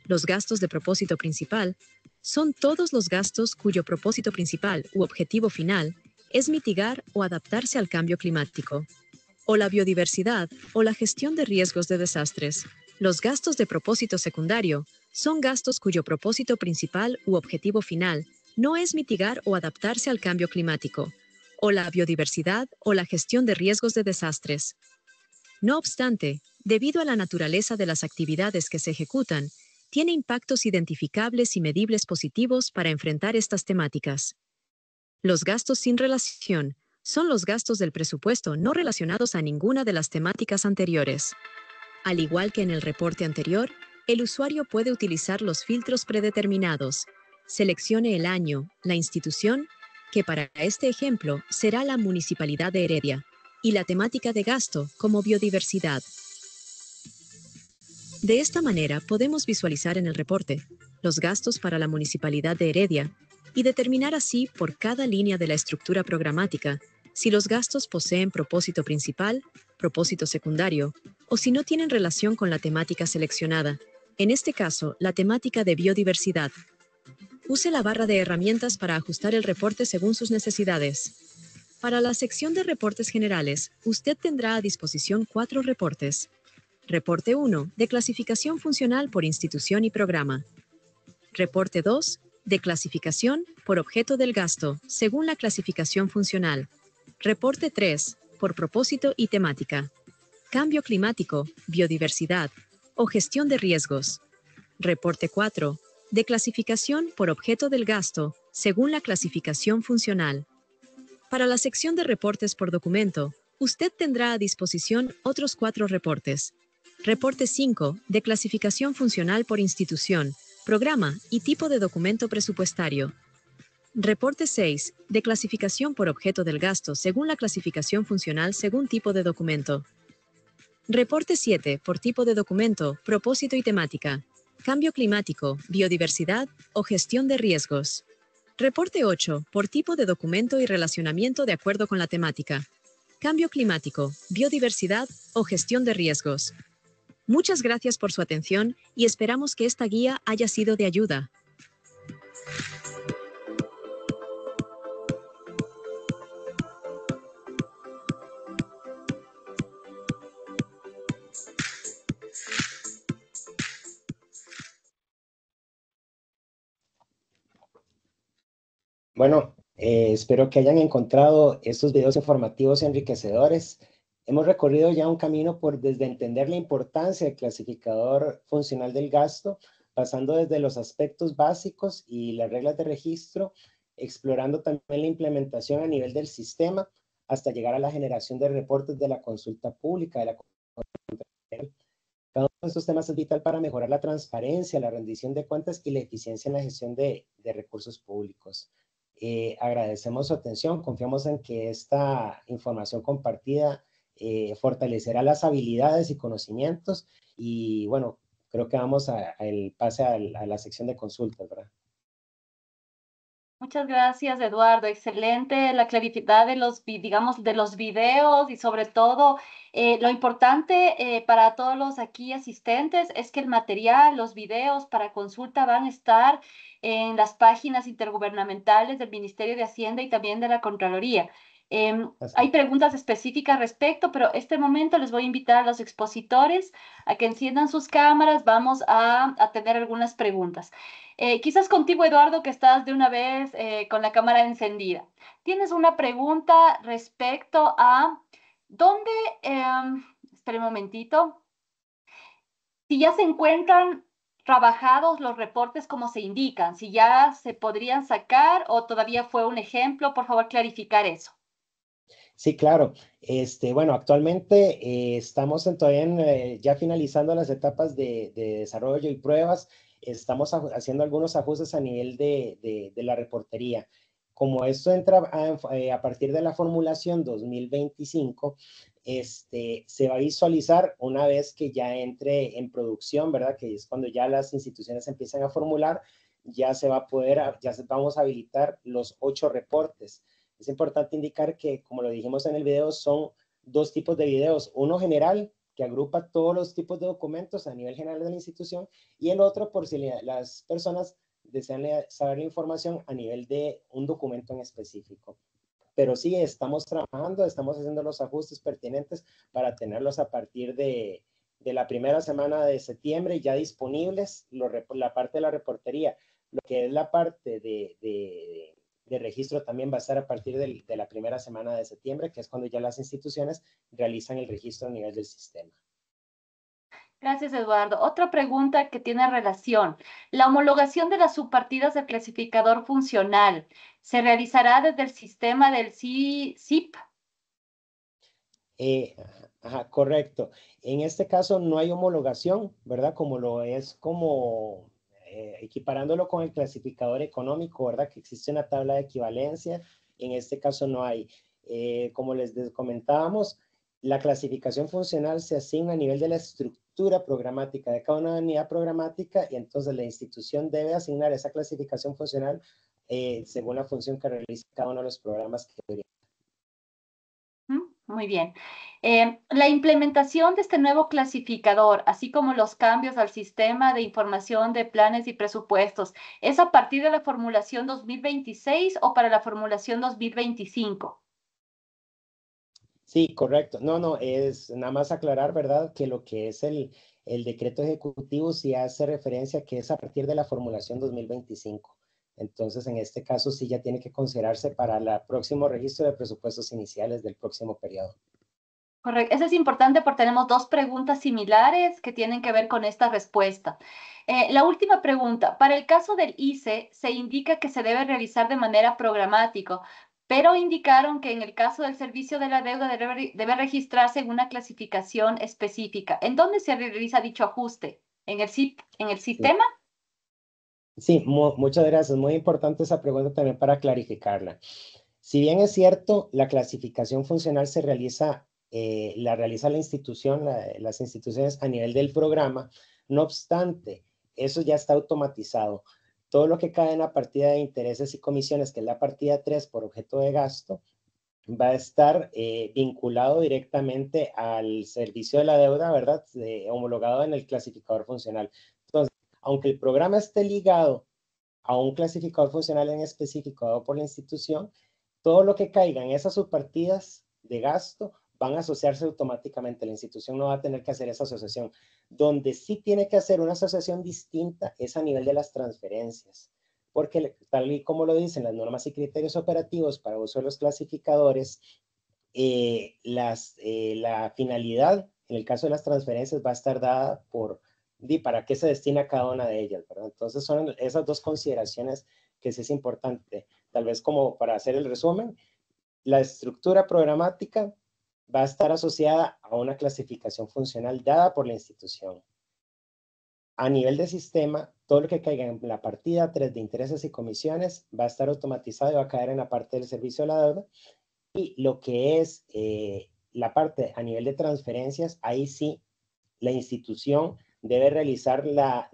Los gastos de propósito principal son todos los gastos cuyo propósito principal u objetivo final es mitigar o adaptarse al cambio climático o la biodiversidad, o la gestión de riesgos de desastres. Los gastos de propósito secundario son gastos cuyo propósito principal u objetivo final no es mitigar o adaptarse al cambio climático, o la biodiversidad o la gestión de riesgos de desastres. No obstante, debido a la naturaleza de las actividades que se ejecutan, tiene impactos identificables y medibles positivos para enfrentar estas temáticas. Los gastos sin relación son los gastos del presupuesto no relacionados a ninguna de las temáticas anteriores. Al igual que en el reporte anterior, el usuario puede utilizar los filtros predeterminados. Seleccione el año, la institución, que para este ejemplo será la Municipalidad de Heredia, y la temática de gasto como biodiversidad. De esta manera podemos visualizar en el reporte los gastos para la Municipalidad de Heredia y determinar así por cada línea de la estructura programática si los gastos poseen propósito principal, propósito secundario o si no tienen relación con la temática seleccionada, en este caso la temática de biodiversidad. Use la barra de herramientas para ajustar el reporte según sus necesidades. Para la sección de reportes generales, usted tendrá a disposición cuatro reportes. Reporte 1, de clasificación funcional por institución y programa. Reporte 2, de clasificación por objeto del gasto, según la clasificación funcional. Reporte 3, por propósito y temática. Cambio climático, biodiversidad o gestión de riesgos. Reporte 4, de clasificación por objeto del gasto, según la clasificación funcional. Para la sección de reportes por documento, usted tendrá a disposición otros cuatro reportes. Reporte 5, de clasificación funcional por institución, Programa y tipo de documento presupuestario. Reporte 6. De clasificación por objeto del gasto según la clasificación funcional según tipo de documento. Reporte 7. Por tipo de documento, propósito y temática. Cambio climático, biodiversidad o gestión de riesgos. Reporte 8. Por tipo de documento y relacionamiento de acuerdo con la temática. Cambio climático, biodiversidad o gestión de riesgos. Muchas gracias por su atención y esperamos que esta guía haya sido de ayuda. Bueno, eh, espero que hayan encontrado estos videos informativos enriquecedores. Hemos recorrido ya un camino por desde entender la importancia del clasificador funcional del gasto, pasando desde los aspectos básicos y las reglas de registro, explorando también la implementación a nivel del sistema, hasta llegar a la generación de reportes de la consulta pública, de la Cada uno de estos temas es vital para mejorar la transparencia, la rendición de cuentas y la eficiencia en la gestión de, recursos públicos. Eh, agradecemos su atención, confiamos en que esta información compartida eh, fortalecerá las habilidades y conocimientos y bueno, creo que vamos a, el pase a, la sección de consultas, Muchas gracias, Eduardo. Excelente la claridad de los, digamos, de los videos y sobre todo eh, lo importante eh, para todos los aquí asistentes es que el material, los videos para consulta van a estar en las páginas intergubernamentales del Ministerio de Hacienda y también de la Contraloría. Em, hay preguntas específicas respecto, pero este momento les voy a invitar a los expositores a que enciendan sus cámaras. Vamos a, tener algunas preguntas. Eh, quizás contigo, Eduardo, que estás de una vez eh, con la cámara encendida. Tienes una pregunta respecto a dónde, em, espera un momentito, si ya se encuentran trabajados los reportes como se indican, si ya se podrían sacar o todavía fue un ejemplo, por favor clarificar eso. Sí, claro. Este, bueno, actualmente eh, estamos en, todavía eh, ya finalizando las etapas de, desarrollo y pruebas. Estamos haciendo algunos ajustes a nivel de, de, la reportería. Como esto entra a, eh, partir de la formulación 2025, este, se va a visualizar una vez que ya entre en producción, ¿verdad? Que es cuando ya las instituciones empiezan a formular, ya se va a poder, ya vamos a habilitar los ocho reportes es importante indicar que, como lo dijimos en el video, son dos tipos de videos. Uno general, que agrupa todos los tipos de documentos a nivel general de la institución, y el otro por si las personas desean saber la información a nivel de un documento en específico. Pero sí, estamos trabajando, estamos haciendo los ajustes pertinentes para tenerlos a partir de, la primera semana de septiembre ya disponibles, la parte de la reportería, lo que es la parte de de registro también va a estar a partir de la primera semana de septiembre, que es cuando ya las instituciones realizan el registro a nivel del sistema. Gracias, Eduardo. Otra pregunta que tiene relación. La homologación de las subpartidas de clasificador funcional, ¿se realizará desde el sistema del CIP? Eh, correcto. En este caso no hay homologación, ¿verdad? Como lo es como eh, equiparándolo con el clasificador económico, ¿verdad? Que existe una tabla de equivalencia, en este caso no hay. Eh, como les comentábamos, la clasificación funcional se asigna a nivel de la estructura programática de cada una unidad programática y entonces la institución debe asignar esa clasificación funcional eh, según la función que realiza cada uno de los programas que muy bien. Eh, la implementación de este nuevo clasificador, así como los cambios al sistema de información de planes y presupuestos, ¿es a partir de la formulación 2026 o para la formulación 2025? Sí, correcto. No, no, es nada más aclarar, ¿verdad? Que lo que es el, el decreto ejecutivo sí hace referencia que es a partir de la formulación 2025. Entonces, en este caso, sí ya tiene que considerarse para el próximo registro de presupuestos iniciales del próximo periodo. Correcto. Eso es importante porque tenemos dos preguntas similares que tienen que ver con esta respuesta. Eh, la última pregunta. Para el caso del ICE, se indica que se debe realizar de manera programática, pero indicaron que en el caso del servicio de la deuda debe, registrarse en una clasificación específica. ¿En dónde se realiza dicho ajuste? ¿En el, en el sistema? Sí, muchas gracias. Muy importante esa pregunta también para clarificarla. Si bien es cierto, la clasificación funcional se realiza, eh, la realiza la institución, las instituciones a nivel del programa. No obstante, eso ya está automatizado. Todo lo que cae en la partida de intereses y comisiones, que es la partida 3 por objeto de gasto, va a estar eh, vinculado directamente al servicio de la deuda, ¿verdad? homologado en el clasificador funcional aunque el programa esté ligado a un clasificador funcional en específico dado por la institución, todo lo que caiga en esas subpartidas de gasto van a asociarse automáticamente. La institución no va a tener que hacer esa asociación. Donde sí tiene que hacer una asociación distinta es a nivel de las transferencias, porque tal y como lo dicen las normas y criterios operativos para uso de los clasificadores, eh, eh, la finalidad en el caso de las transferencias va a estar dada por y para qué se destina cada una de ellas, ¿verdad? Entonces son esas dos consideraciones que sí es importante. Tal vez como para hacer el resumen, la estructura programática va a estar asociada a una clasificación funcional dada por la institución. A nivel de sistema, todo lo que caiga en la partida 3 de intereses y comisiones va a estar automatizado y va a caer en la parte del servicio de la deuda. Y lo que es eh, la parte a nivel de transferencias, ahí sí, la institución debe realizar la,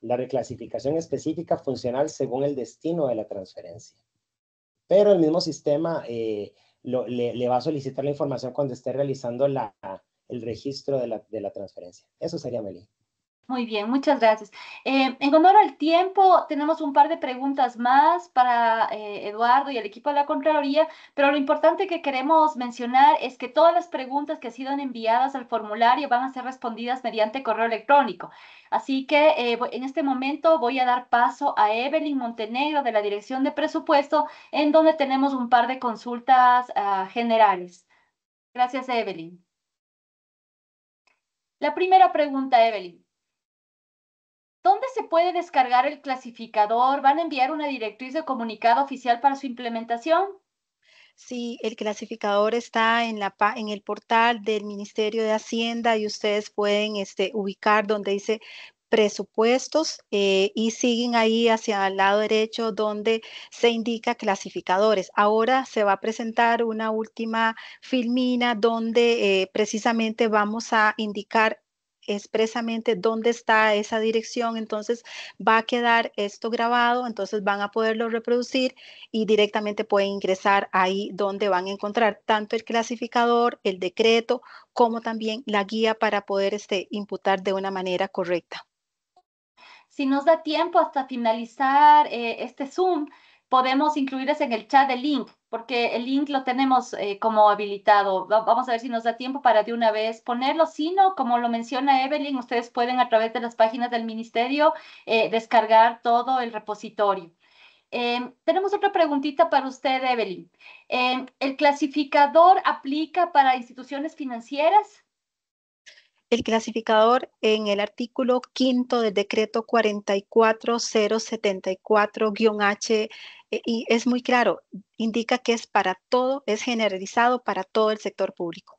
reclasificación específica funcional según el destino de la transferencia. Pero el mismo sistema eh, le, va a solicitar la información cuando esté realizando el registro de la, transferencia. Eso sería Meli. Muy bien, muchas gracias. Eh, en honor al tiempo, tenemos un par de preguntas más para eh, Eduardo y el equipo de la Contraloría, pero lo importante que queremos mencionar es que todas las preguntas que han sido enviadas al formulario van a ser respondidas mediante correo electrónico. Así que eh, en este momento voy a dar paso a Evelyn Montenegro de la Dirección de Presupuesto, en donde tenemos un par de consultas ah, generales. Gracias, Evelyn. La primera pregunta, Evelyn. ¿Dónde se puede descargar el clasificador? ¿Van a enviar una directriz de comunicado oficial para su implementación? Sí, el clasificador está en, el portal del Ministerio de Hacienda y ustedes pueden este, ubicar donde dice presupuestos eh, y siguen ahí hacia el lado derecho donde se indica clasificadores. Ahora se va a presentar una última filmina donde eh, precisamente vamos a indicar expresamente dónde está esa dirección, entonces va a quedar esto grabado, entonces van a poderlo reproducir y directamente pueden ingresar ahí donde van a encontrar tanto el clasificador, el decreto, como también la guía para poder este, imputar de una manera correcta. Si nos da tiempo hasta finalizar eh, este Zoom, podemos incluirles en el chat el link, porque el link lo tenemos eh, como habilitado. Vamos a ver si nos da tiempo para de una vez ponerlo. Si no, como lo menciona Evelyn, ustedes pueden a través de las páginas del ministerio eh, descargar todo el repositorio. Em, tenemos otra preguntita para usted, Evelyn. Em, ¿El clasificador aplica para instituciones financieras? El clasificador en el artículo quinto del decreto 44074-H eh, y es muy claro, indica que es para todo, es generalizado para todo el sector público.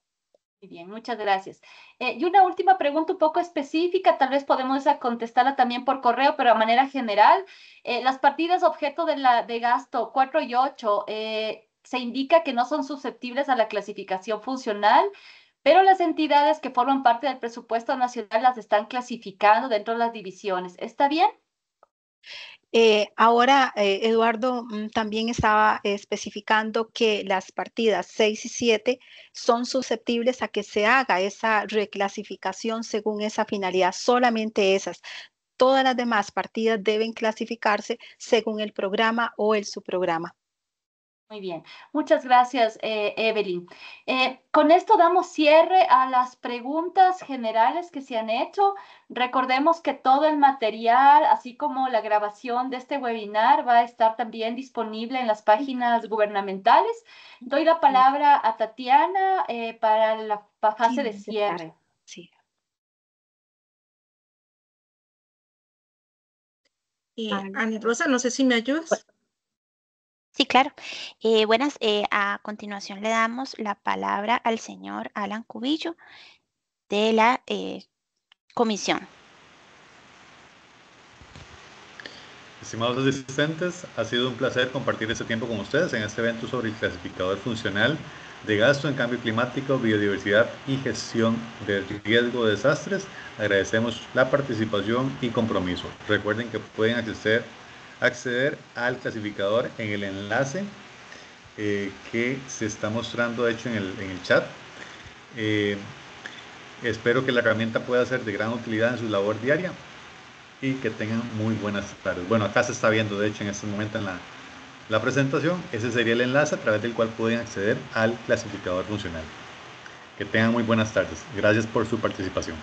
Muy bien, muchas gracias. Eh, y una última pregunta un poco específica, tal vez podemos contestarla también por correo, pero a manera general. Eh, las partidas objeto de, la, de gasto 4 y 8 se indica que no son susceptibles a la clasificación funcional, pero las entidades que forman parte del presupuesto nacional las están clasificando dentro de las divisiones. ¿Está bien? Eh, ahora, eh, Eduardo mm, también estaba especificando que las partidas 6 y 7 son susceptibles a que se haga esa reclasificación según esa finalidad, solamente esas. Todas las demás partidas deben clasificarse según el programa o el subprograma. Muy bien, muchas gracias, eh, Evelyn. Eh, con esto damos cierre a las preguntas generales que se han hecho. Recordemos que todo el material, así como la grabación de este webinar, va a estar también disponible en las páginas gubernamentales. Doy la palabra a Tatiana eh, para la fase de cierre. Sí. Ana Rosa, no sé si me ayudas. Sí, claro. Eh, buenas, eh, a continuación le damos la palabra al señor Alan Cubillo de la eh, comisión. Estimados asistentes, ha sido un placer compartir este tiempo con ustedes en este evento sobre el clasificador funcional de gasto en cambio climático, biodiversidad y gestión de riesgo de desastres. Agradecemos la participación y compromiso. Recuerden que pueden acceder acceder al clasificador en el enlace eh, que se está mostrando, de hecho, en el, en el chat. Eh, espero que la herramienta pueda ser de gran utilidad en su labor diaria y que tengan muy buenas tardes. Bueno, acá se está viendo, de hecho, en este momento en la, la presentación. Ese sería el enlace a través del cual pueden acceder al clasificador funcional. Que tengan muy buenas tardes. Gracias por su participación.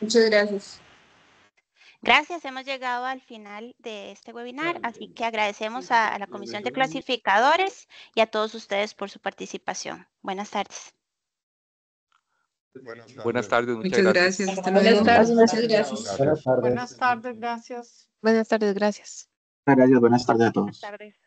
Muchas gracias. Gracias, hemos llegado al final de este webinar, así que agradecemos a, la Comisión de Clasificadores y a todos ustedes por su participación. Buenas tardes. Buenas tardes. Buenas muchas, gracias. Buenas tardes, muchas gracias. Buenas tardes, gracias. Buenas tardes, gracias. Buenas tardes, a todos. Buenas tardes.